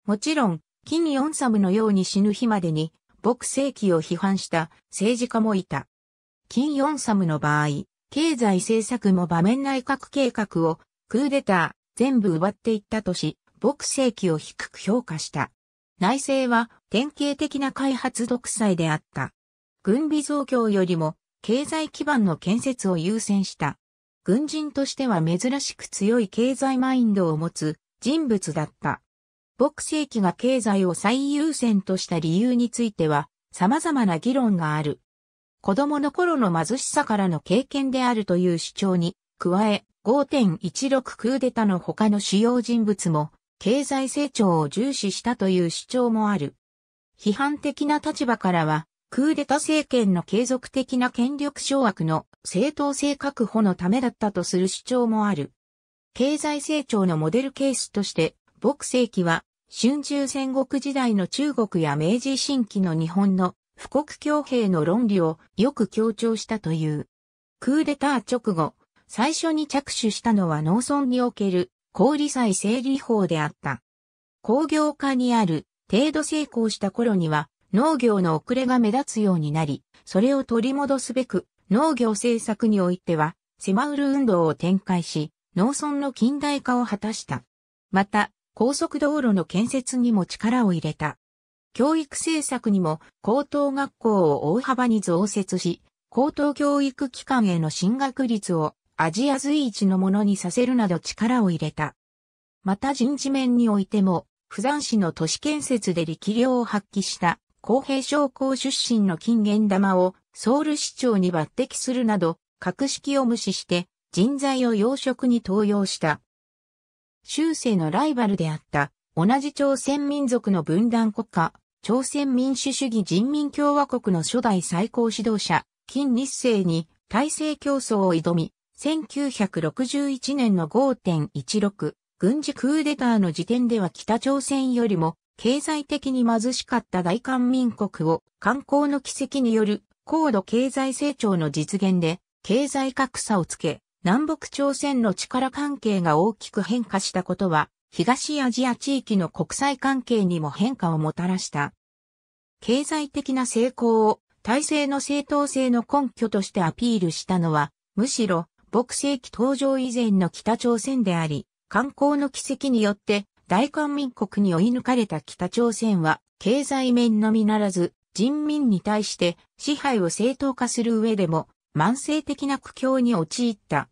もちろん、金ンサムのように死ぬ日までに、牧世紀を批判した政治家もいた。金ンサムの場合、経済政策も場面内閣計画を、クーデター、全部奪っていったとし、牧世紀を低く評価した。内政は典型的な開発独裁であった。軍備増強よりも経済基盤の建設を優先した。軍人としては珍しく強い経済マインドを持つ人物だった。牧世紀が経済を最優先とした理由については、様々な議論がある。子供の頃の貧しさからの経験であるという主張に、加え、5.16クーデタの他の主要人物も、経済成長を重視したという主張もある。批判的な立場からは、クーデタ政権の継続的な権力掌握の正当性確保のためだったとする主張もある。経済成長のモデルケースとして、牧世紀は春秋戦国時代の中国や明治新期の日本の富国強兵の論理をよく強調したという。クーデター直後、最初に着手したのは農村における小利債整理法であった。工業化にある程度成功した頃には農業の遅れが目立つようになり、それを取り戻すべく農業政策においては、セマウル運動を展開し、農村の近代化を果たした。また、高速道路の建設にも力を入れた。教育政策にも高等学校を大幅に増設し、高等教育機関への進学率をアジア随一のものにさせるなど力を入れた。また人事面においても、釜山市の都市建設で力量を発揮した公平商工出身の金元玉をソウル市長に抜擢するなど、格式を無視して人材を養殖に登用した。中世のライバルであった、同じ朝鮮民族の分断国家、朝鮮民主主義人民共和国の初代最高指導者、金日成に体制競争を挑み、1961年の5.16軍事クーデターの時点では北朝鮮よりも経済的に貧しかった大韓民国を観光の奇跡による高度経済成長の実現で経済格差をつけ、南北朝鮮の力関係が大きく変化したことは、東アジア地域の国際関係にも変化をもたらした。経済的な成功を体制の正当性の根拠としてアピールしたのは、むしろ、牧世紀登場以前の北朝鮮であり、観光の奇跡によって大韓民国に追い抜かれた北朝鮮は、経済面のみならず、人民に対して支配を正当化する上でも慢性的な苦境に陥った。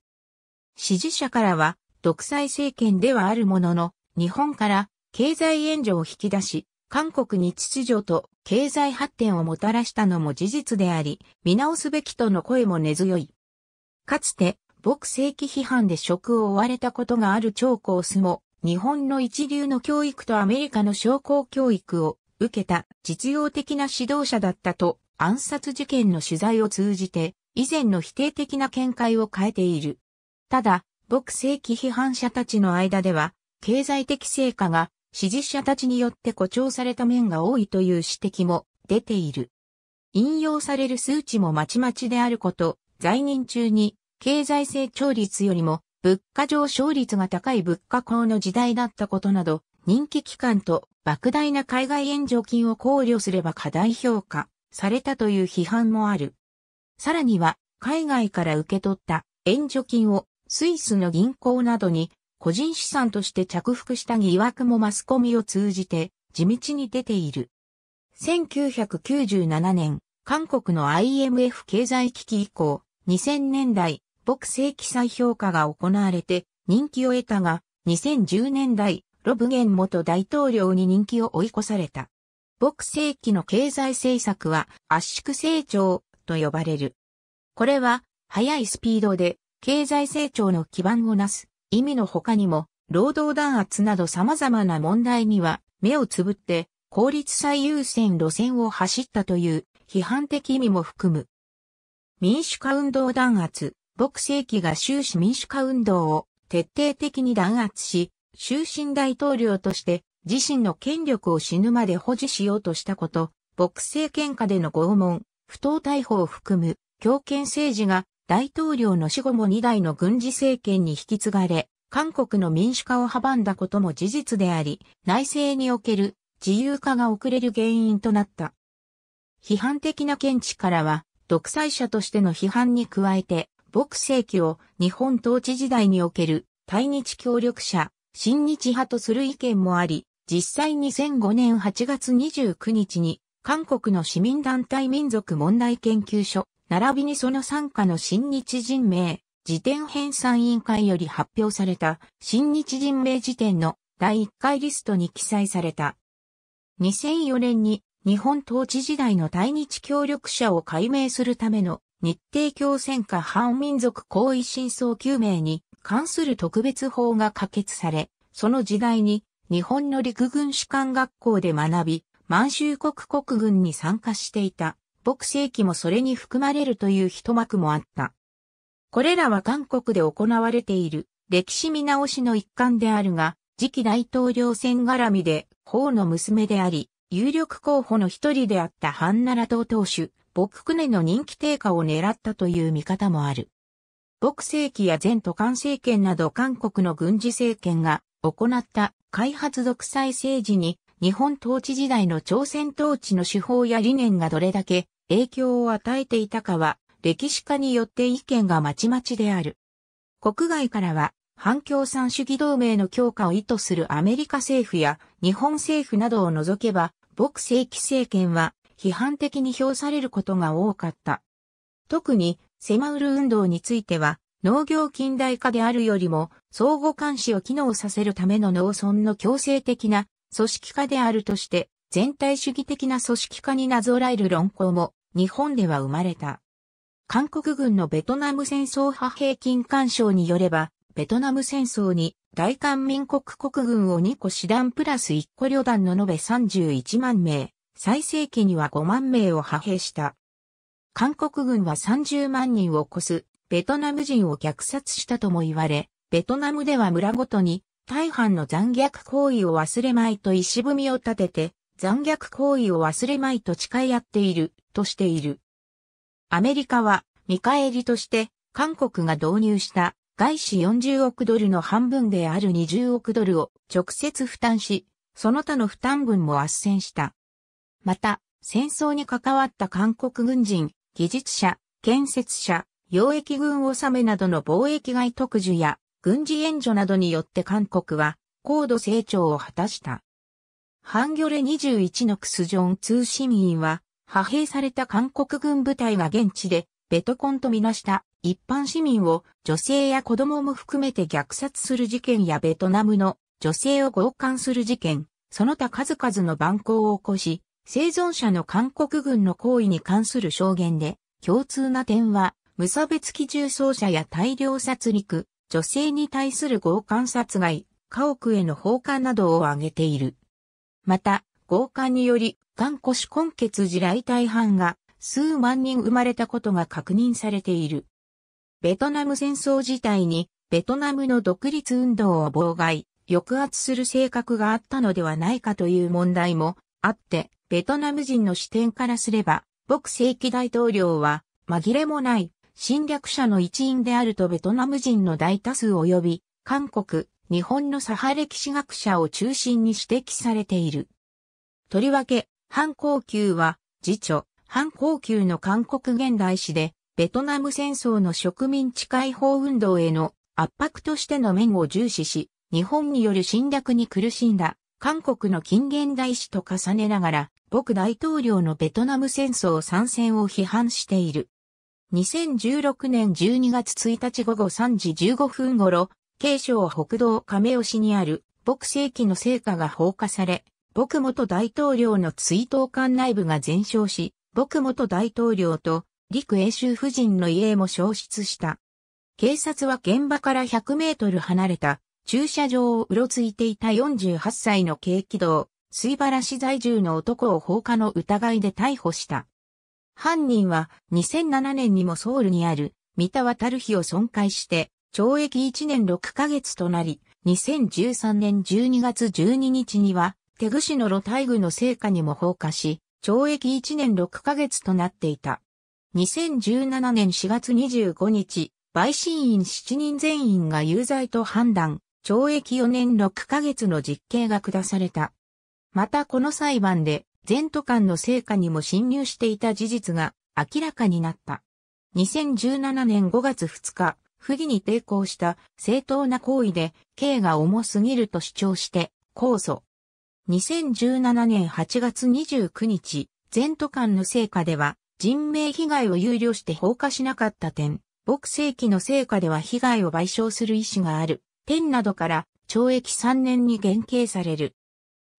支持者からは、独裁政権ではあるものの、日本から経済援助を引き出し、韓国に秩序と経済発展をもたらしたのも事実であり、見直すべきとの声も根強い。かつて、僕世紀批判で職を追われたことがある長江スも、日本の一流の教育とアメリカの商工教育を受けた実用的な指導者だったと暗殺事件の取材を通じて以前の否定的な見解を変えている。ただ、僕正規批判者たちの間では、経済的成果が支持者たちによって誇張された面が多いという指摘も出ている。引用される数値もまちまちであること、在任中に経済成長率よりも物価上昇率が高い物価高の時代だったことなど、人気機関と莫大な海外援助金を考慮すれば過大評価されたという批判もある。さらには、海外から受け取った援助金をスイスの銀行などに個人資産として着服した疑惑もマスコミを通じて地道に出ている。1997年、韓国の IMF 経済危機以降、2000年代、牧政記載評価が行われて人気を得たが、2010年代、ロブゲン元大統領に人気を追い越された。牧政期の経済政策は圧縮成長、と呼ばれる。これは、速いスピードで、経済成長の基盤をなす、意味の他にも、労働弾圧など様々な問題には、目をつぶって、効率最優先路線を走ったという、批判的意味も含む。民主化運動弾圧、牧世紀が終始民主化運動を徹底的に弾圧し、終身大統領として自身の権力を死ぬまで保持しようとしたこと、牧政権下での拷問、不当逮捕を含む強権政治が大統領の死後も2代の軍事政権に引き継がれ、韓国の民主化を阻んだことも事実であり、内政における自由化が遅れる原因となった。批判的な見地からは、独裁者としての批判に加えて、牧世紀を日本統治時代における対日協力者、親日派とする意見もあり、実際に2005年8月29日に韓国の市民団体民族問題研究所、並びにその参加の新日人名、辞典編纂委員会より発表された新日人名辞典の第1回リストに記載された。2004年に日本統治時代の対日協力者を解明するための日帝共戦下反民族行為真相究明に関する特別法が可決され、その時代に日本の陸軍士官学校で学び、満州国国軍に参加していた、牧世紀もそれに含まれるという一幕もあった。これらは韓国で行われている歴史見直しの一環であるが、次期大統領選絡みで、法の娘であり、有力候補の一人であったハンナラ党党首、牧久根の人気低下を狙ったという見方もある。牧世紀や前都韓政権など韓国の軍事政権が行った開発独裁政治に日本統治時代の朝鮮統治の手法や理念がどれだけ影響を与えていたかは、歴史家によって意見がまちまちである。国外からは、反共産主義同盟の強化を意図するアメリカ政府や日本政府などを除けば、牧正規政権は批判的に評されることが多かった。特に、セマウル運動については、農業近代化であるよりも、相互監視を機能させるための農村の強制的な組織化であるとして、全体主義的な組織化になぞらえる論考も、日本では生まれた。韓国軍のベトナム戦争派兵金干渉によれば、ベトナム戦争に大韓民国国軍を2個師団プラス1個旅団の延べ31万名、最盛期には5万名を派兵した。韓国軍は30万人を超すベトナム人を虐殺したとも言われ、ベトナムでは村ごとに大半の残虐行為を忘れまいと石踏みを立てて、残虐行為を忘れまいと誓い合っている、としている。アメリカは、見返りとして、韓国が導入した外資40億ドルの半分である20億ドルを直接負担し、その他の負担分も圧旋した。また、戦争に関わった韓国軍人、技術者、建設者、養液軍納めなどの貿易外特需や軍事援助などによって韓国は高度成長を果たした。ハンギョレ21のクスジョン通信員は、派兵された韓国軍部隊が現地で、ベトコンとみなした一般市民を女性や子供も含めて虐殺する事件やベトナムの女性を強姦する事件、その他数々の蛮行を起こし、生存者の韓国軍の行為に関する証言で、共通な点は、無差別機銃装射や大量殺戮、女性に対する強姦殺害、家屋への放火などを挙げている。また、強姦により、頑固子根血地雷大半が数万人生まれたことが確認されている。ベトナム戦争自体に、ベトナムの独立運動を妨害、抑圧する性格があったのではないかという問題もあって、ベトナム人の視点からすれば、朴正規大統領は紛れもない侵略者の一員であるとベトナム人の大多数及び、韓国、日本の左派歴史学者を中心に指摘されている。とりわけ、反抗級は、次著、反抗級の韓国現代史で、ベトナム戦争の植民地解放運動への圧迫としての面を重視し、日本による侵略に苦しんだ、韓国の近現代史と重ねながら、僕大統領のベトナム戦争参戦を批判している。2016年12月1日午後3時15分頃、京省北道亀吉にある、牧世紀の成果が放火され、牧元大統領の追悼館内部が全焼し、牧元大統領と陸英州夫人の遺影も消失した。警察は現場から100メートル離れた駐車場をうろついていた48歳の軽気道、水原市在住の男を放火の疑いで逮捕した。犯人は2007年にもソウルにある三田渡る日を損壊して懲役1年6ヶ月となり、2013年12月12日には手ぐしの露体具の成果にも放火し、懲役1年6ヶ月となっていた。2017年4月25日、陪審員7人全員が有罪と判断、懲役4年6ヶ月の実刑が下された。またこの裁判で全都間の成果にも侵入していた事実が明らかになった。2017年5月2日、不義に抵抗した正当な行為で刑が重すぎると主張して控訴。2017年8月29日、全都間の成果では人命被害を憂慮して放火しなかった点、牧世紀の成果では被害を賠償する意思がある、点などから懲役3年に減刑される。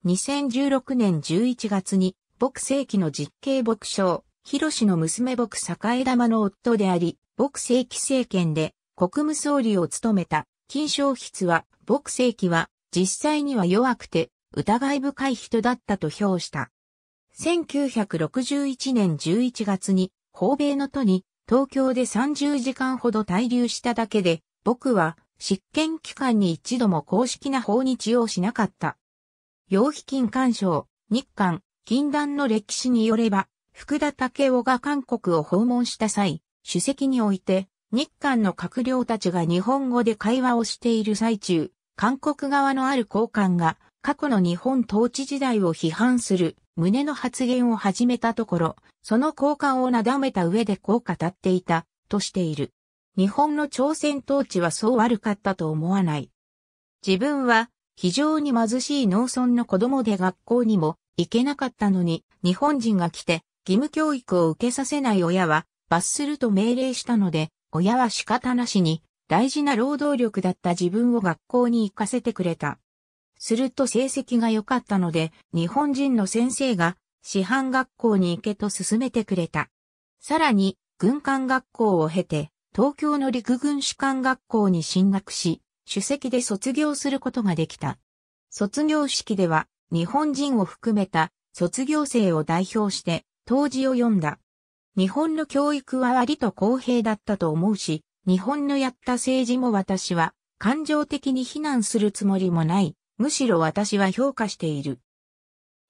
2016年11月に、牧世紀の実刑牧将、広氏の娘牧栄玉の夫であり、牧世紀政権で国務総理を務めた、金正筆は、牧世紀は、実際には弱くて、疑い深い人だったと評した。1961年11月に、訪米の都に、東京で30時間ほど滞留しただけで、僕は、執権期間に一度も公式な訪日をしなかった。楊費金干渉、日韓、禁断の歴史によれば、福田武雄が韓国を訪問した際、主席において、日韓の閣僚たちが日本語で会話をしている最中、韓国側のある高官が過去の日本統治時代を批判する旨の発言を始めたところ、その高官をなだめた上でこう語っていた、としている。日本の朝鮮統治はそう悪かったと思わない。自分は非常に貧しい農村の子供で学校にも行けなかったのに、日本人が来て義務教育を受けさせない親は罰すると命令したので、親は仕方なしに大事な労働力だった自分を学校に行かせてくれた。すると成績が良かったので、日本人の先生が師範学校に行けと勧めてくれた。さらに、軍艦学校を経て、東京の陸軍士官学校に進学し、主席で卒業することができた。卒業式では日本人を含めた卒業生を代表して当時を読んだ。日本の教育は割と公平だったと思うし、日本のやった政治も私は感情的に非難するつもりもない。むしろ私は評価している。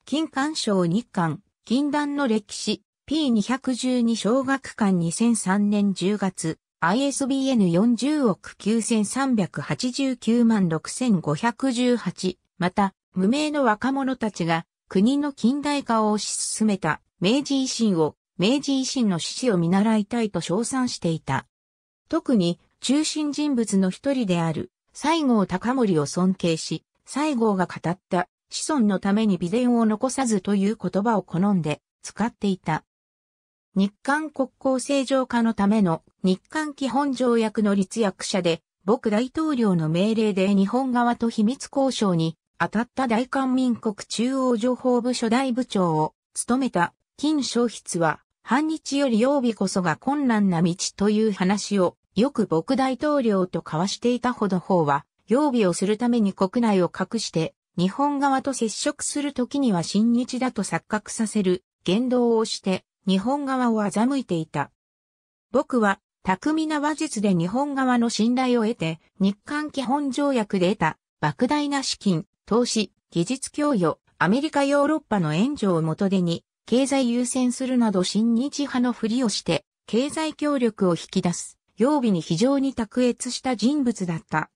金環賞日韓、禁断の歴史、P212 小学館2003年10月、ISBN 40億9389万6518、また、無名の若者たちが国の近代化を推し進めた明治維新を、明治維新の志士を見習いたいと称賛していた。特に、中心人物の一人である、西郷隆盛を尊敬し、西郷が語った、子孫のために美伝を残さずという言葉を好んで使っていた。日韓国交正常化のための日韓基本条約の立役者で、僕大統領の命令で日本側と秘密交渉に当たった大韓民国中央情報部初代部長を務めた金正筆は、反日より曜日こそが困難な道という話を、よく僕大統領と交わしていたほど方は、曜日をするために国内を隠して、日本側と接触するときには親日だと錯覚させる言動をして、日本側を欺いていた。僕は、巧みな話術で日本側の信頼を得て、日韓基本条約で得た、莫大な資金、投資、技術供与、アメリカヨーロッパの援助を元手に、経済優先するなど新日派のふりをして、経済協力を引き出す、曜日に非常に卓越した人物だった。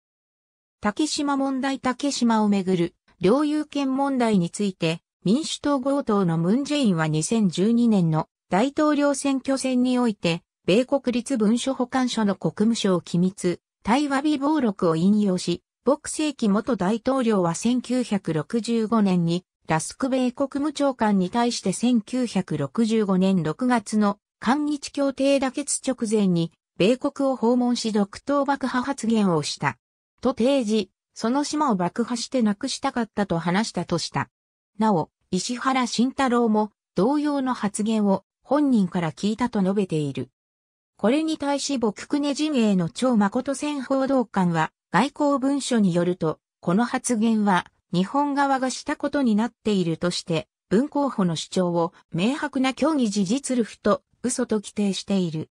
竹島問題竹島をめぐる、領有権問題について、民主党強盗のムンジェインは2012年の大統領選挙戦において、米国立文書保管所の国務省機密、対話備忘録を引用し、牧世紀元大統領は1965年に、ラスク米国務長官に対して1965年6月の韓日協定妥結直前に、米国を訪問し独島爆破発言をした。と提示、その島を爆破してなくしたかったと話したとした。なお、石原慎太郎も同様の発言を本人から聞いたと述べている。これに対し僕久根陣営の張誠戦報道官は、外交文書によると、この発言は日本側がしたことになっているとして、文候補の主張を明白な協議事実ルフと嘘と規定している。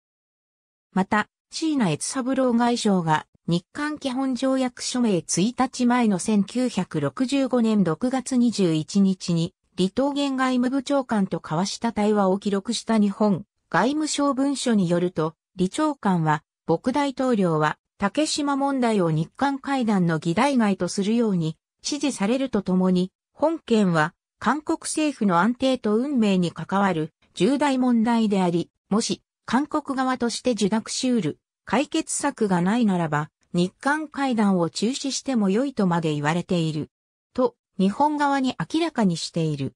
また、椎名悦三郎外相が日韓基本条約署名1日前の1965年6月21日に李東元外務部長官と交わした対話を記録した日本外務省文書によると、李長官は、僕大統領は、竹島問題を日韓会談の議題外とするように指示されるとともに、本件は韓国政府の安定と運命に関わる重大問題であり、もし韓国側として受諾しうる解決策がないならば、日韓会談を中止しても良いとまで言われている。日本側に明らかにしている。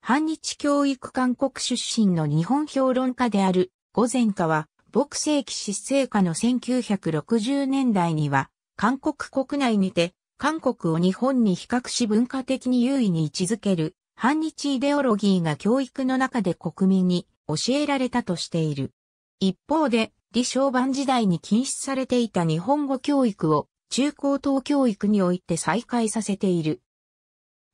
反日教育韓国出身の日本評論家である、午前家は、牧世紀失政下の1960年代には、韓国国内にて、韓国を日本に比較し文化的に優位に位置づける、反日イデオロギーが教育の中で国民に教えられたとしている。一方で、李承晩時代に禁止されていた日本語教育を中高等教育において再開させている。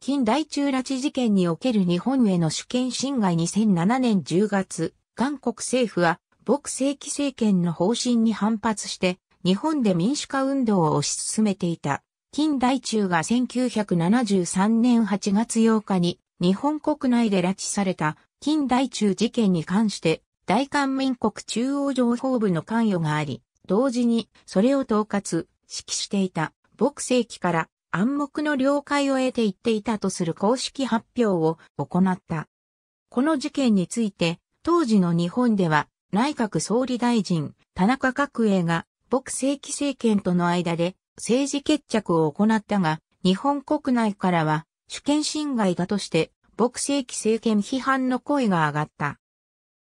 近代中拉致事件における日本への主権侵害2007年10月、韓国政府は、朴正規政権の方針に反発して、日本で民主化運動を推し進めていた。近代中が1973年8月8日に、日本国内で拉致された近代中事件に関して、大韓民国中央情報部の関与があり、同時にそれを統括、指揮していた、朴正規から暗黙の了解を得て言っていたとする公式発表を行った。この事件について、当時の日本では内閣総理大臣田中角栄が朴正規政権との間で政治決着を行ったが、日本国内からは主権侵害だとして朴正規政権批判の声が上がった。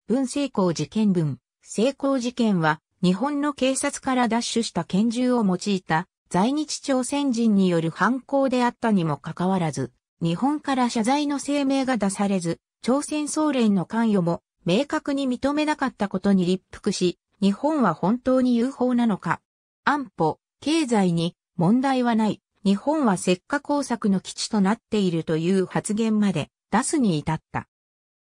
文成功事件文、成功事件は日本の警察から奪取した拳銃を用いた在日朝鮮人による犯行であったにもかかわらず、日本から謝罪の声明が出されず、朝鮮総連の関与も明確に認めなかったことに立腹し、日本は本当に有法なのか。安保、経済に問題はない。日本は石化工作の基地となっているという発言まで出すに至った。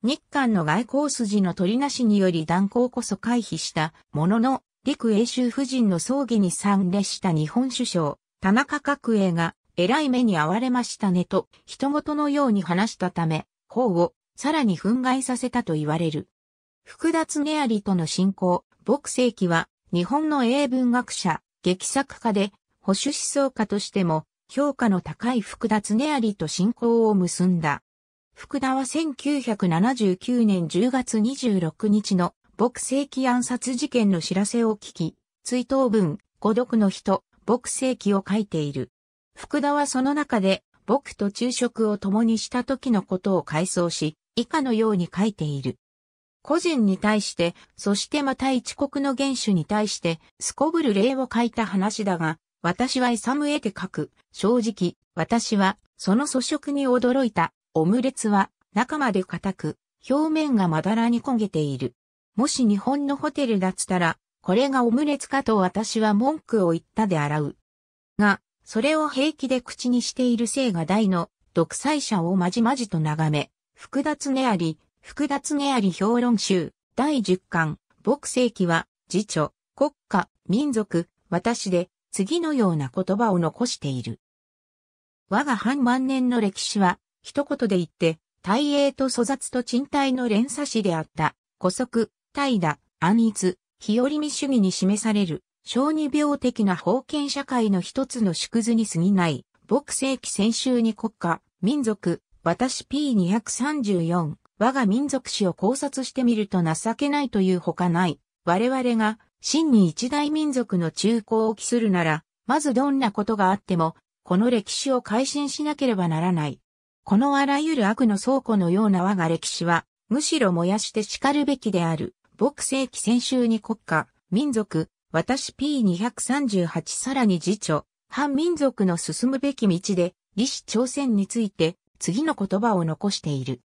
日韓の外交筋の取りなしにより断交こそ回避したものの、陸英州夫人の葬儀に参列した日本首相、田中角栄が、偉い目に遭われましたねと、人事のように話したため、法をさらに憤慨させたと言われる。福田常有との信仰、牧世紀は、日本の英文学者、劇作家で、保守思想家としても、評価の高い福田常有と信仰を結んだ。福田は1979年10月26日の牧世紀暗殺事件の知らせを聞き、追悼文、孤独の人、牧世紀を書いている。福田はその中で、僕と昼食を共にした時のことを回想し、以下のように書いている。個人に対して、そしてまた一国の元首に対して、すこぶる礼を書いた話だが、私はイサムエて書く。正直、私は、その素食に驚いた。オムレツは、中まで硬く、表面がまだらに焦げている。もし日本のホテルだったら、これがオムレツかと私は文句を言ったで洗う。が、それを平気で口にしているせいが大の独裁者をまじまじと眺め、複雑ねあり、複雑ねあり評論集、第十巻、牧世紀は、辞書、国家、民族、私で、次のような言葉を残している。我が半万年の歴史は、一言で言って、大英と粗雑と賃貸の連鎖史であった、古速、怠惰、安逸、日和見主義に示される、小児病的な封建社会の一つの縮図に過ぎない、牧世紀先週に国家、民族、私 P234、我が民族史を考察してみると情けないというほかない。我々が真に一大民族の中高を期するなら、まずどんなことがあっても、この歴史を改心しなければならない。このあらゆる悪の倉庫のような我が歴史は、むしろ燃やして叱るべきである。牧世紀先週に国家、民族、私 P238 さらに次書、反民族の進むべき道で、李氏朝鮮について、次の言葉を残している。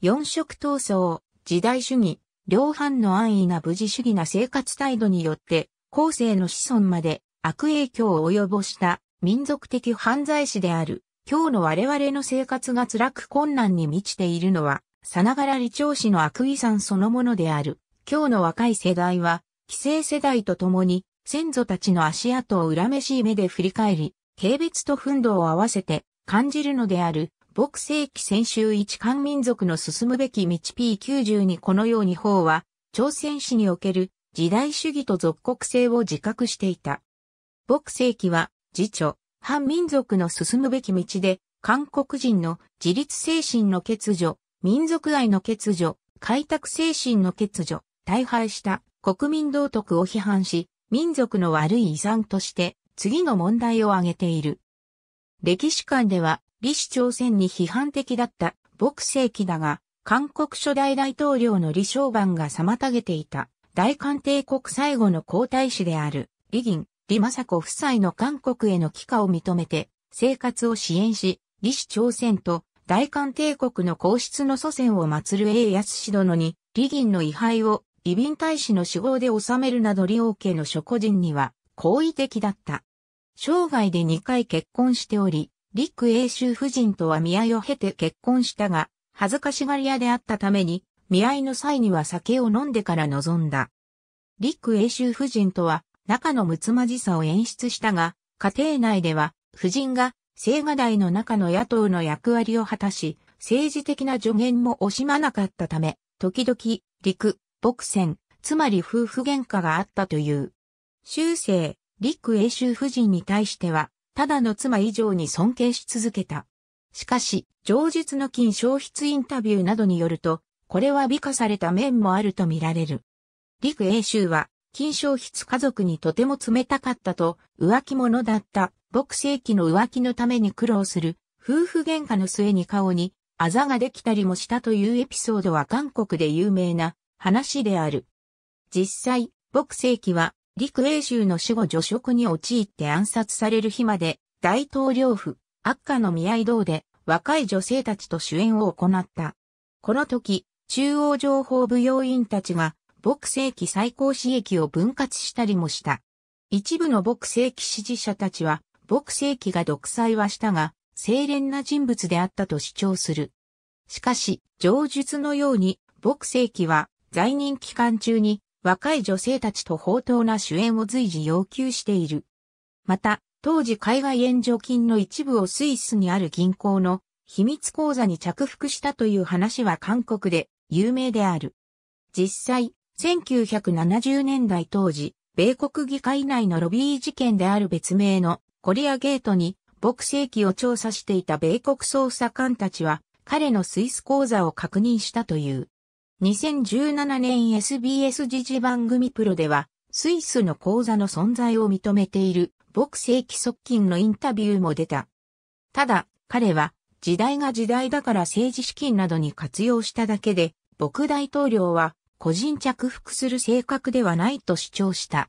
四色闘争、時代主義、両藩の安易な無事主義な生活態度によって、後世の子孫まで悪影響を及ぼした民族的犯罪史である、今日の我々の生活が辛く困難に満ちているのは、さながら李朝氏の悪意産そのものである。今日の若い世代は、既成世代とともに、先祖たちの足跡を恨めしい目で振り返り、軽蔑と奮闘を合わせて感じるのである、牧世紀先週一漢民族の進むべき道 P90 にこのように法は、朝鮮史における時代主義と属国性を自覚していた。牧世紀は、自著、反民族の進むべき道で、韓国人の自立精神の欠如、民族愛の欠如、開拓精神の欠如、大敗した国民道徳を批判し、民族の悪い遺産として次の問題を挙げている。歴史観では、李氏朝鮮に批判的だった牧世紀だが、韓国初代大統領の李昌万が妨げていた大韓帝国最後の皇太子である李銀、李政子夫妻の韓国への帰化を認めて生活を支援し、李氏朝鮮と大韓帝国の皇室の祖先を祀る英康殿に、李銀の位牌を、李銀大使の死亡で収めるなど李王家の諸個人には、好意的だった。生涯で2回結婚しており、陸英州夫人とは見合いを経て結婚したが、恥ずかしがり屋であったために、見合いの際には酒を飲んでから臨んだ。陸英州夫人とは、仲の睦まじさを演出したが、家庭内では、夫人が青瓦台の中の野党の役割を果たし、政治的な助言も惜しまなかったため、時々、陸、牧戦、つまり夫婦喧嘩があったという。修正、陸英州夫人に対しては、ただの妻以上に尊敬し続けた。しかし、上述の金消失インタビューなどによると、これは美化された面もあるとみられる。陸英州は、金消失家族にとても冷たかったと、浮気者だった牧世紀の浮気のために苦労する、夫婦喧嘩の末に顔に、あざができたりもしたというエピソードは韓国で有名な話である。実際、牧世紀は、陸英州の死後助職に陥って暗殺される日まで、大統領府、悪化の見合堂で、若い女性たちと主演を行った。この時、中央情報部要員たちが、牧世紀最高刺激を分割したりもした。一部の牧世紀支持者たちは、牧世紀が独裁はしたが、清廉な人物であったと主張する。しかし、上述のように、牧世紀は在任期間中に若い女性たちと宝刀な主演を随時要求している。また、当時海外援助金の一部をスイスにある銀行の秘密口座に着服したという話は韓国で有名である。実際、1970年代当時、米国議会内のロビー事件である別名のコリアゲートに牧世紀を調査していた米国捜査官たちは彼のスイス講座を確認したという。2017年 SBS 時事番組プロではスイスの講座の存在を認めている牧世紀側近のインタビューも出た。ただ彼は時代が時代だから政治資金などに活用しただけで、僕大統領は個人着服する性格ではないと主張した。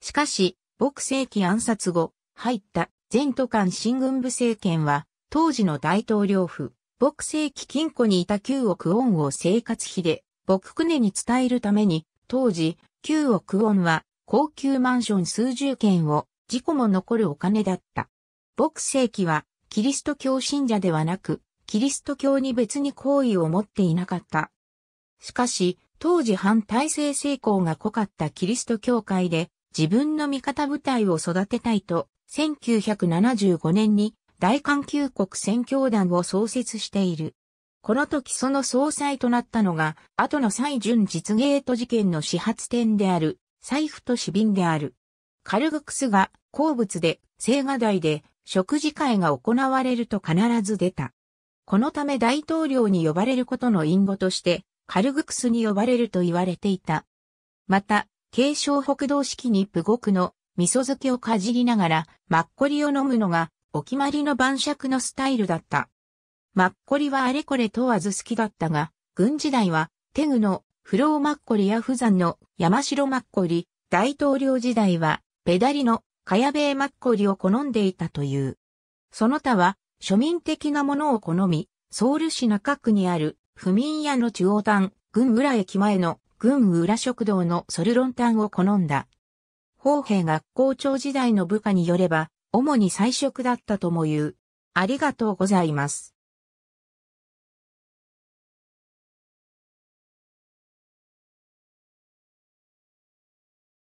しかし、牧世紀暗殺後、入った前途間新軍部政権は、当時の大統領府、牧政期金庫にいた9億ウォンを生活費で、牧区根に伝えるために、当時、9億ウォンは、高級マンション数十件を、事故も残るお金だった。牧政期は、キリスト教信者ではなく、キリスト教に別に好意を持っていなかった。しかし、当時反体制成功が濃かったキリスト教会で、自分の味方部隊を育てたいと、1975年に大韓旧国宣教団を創設している。この時その総裁となったのが、後の蔡順実ゲート事件の始発点である、財布と市便である。カルグクスが好物で、青瓦台で食事会が行われると必ず出た。このため大統領に呼ばれることの隠語として、カルグクスに呼ばれると言われていた。また、継承北道式に部国の味噌漬けをかじりながら、マッコリを飲むのが、お決まりの晩酌のスタイルだった。マッコリはあれこれ問わず好きだったが、軍時代は、テグの、フローマッコリやザ山の山城マッコリ、大統領時代は、ペダリの、かやべえマッコリを好んでいたという。その他は、庶民的なものを好み、ソウル市中区にある、不民屋の中央端、軍浦駅前の、軍浦食堂のソルロンタンを好んだ。公平学校長時代の部下によれば、主に菜食だったとも言う。ありがとうございます。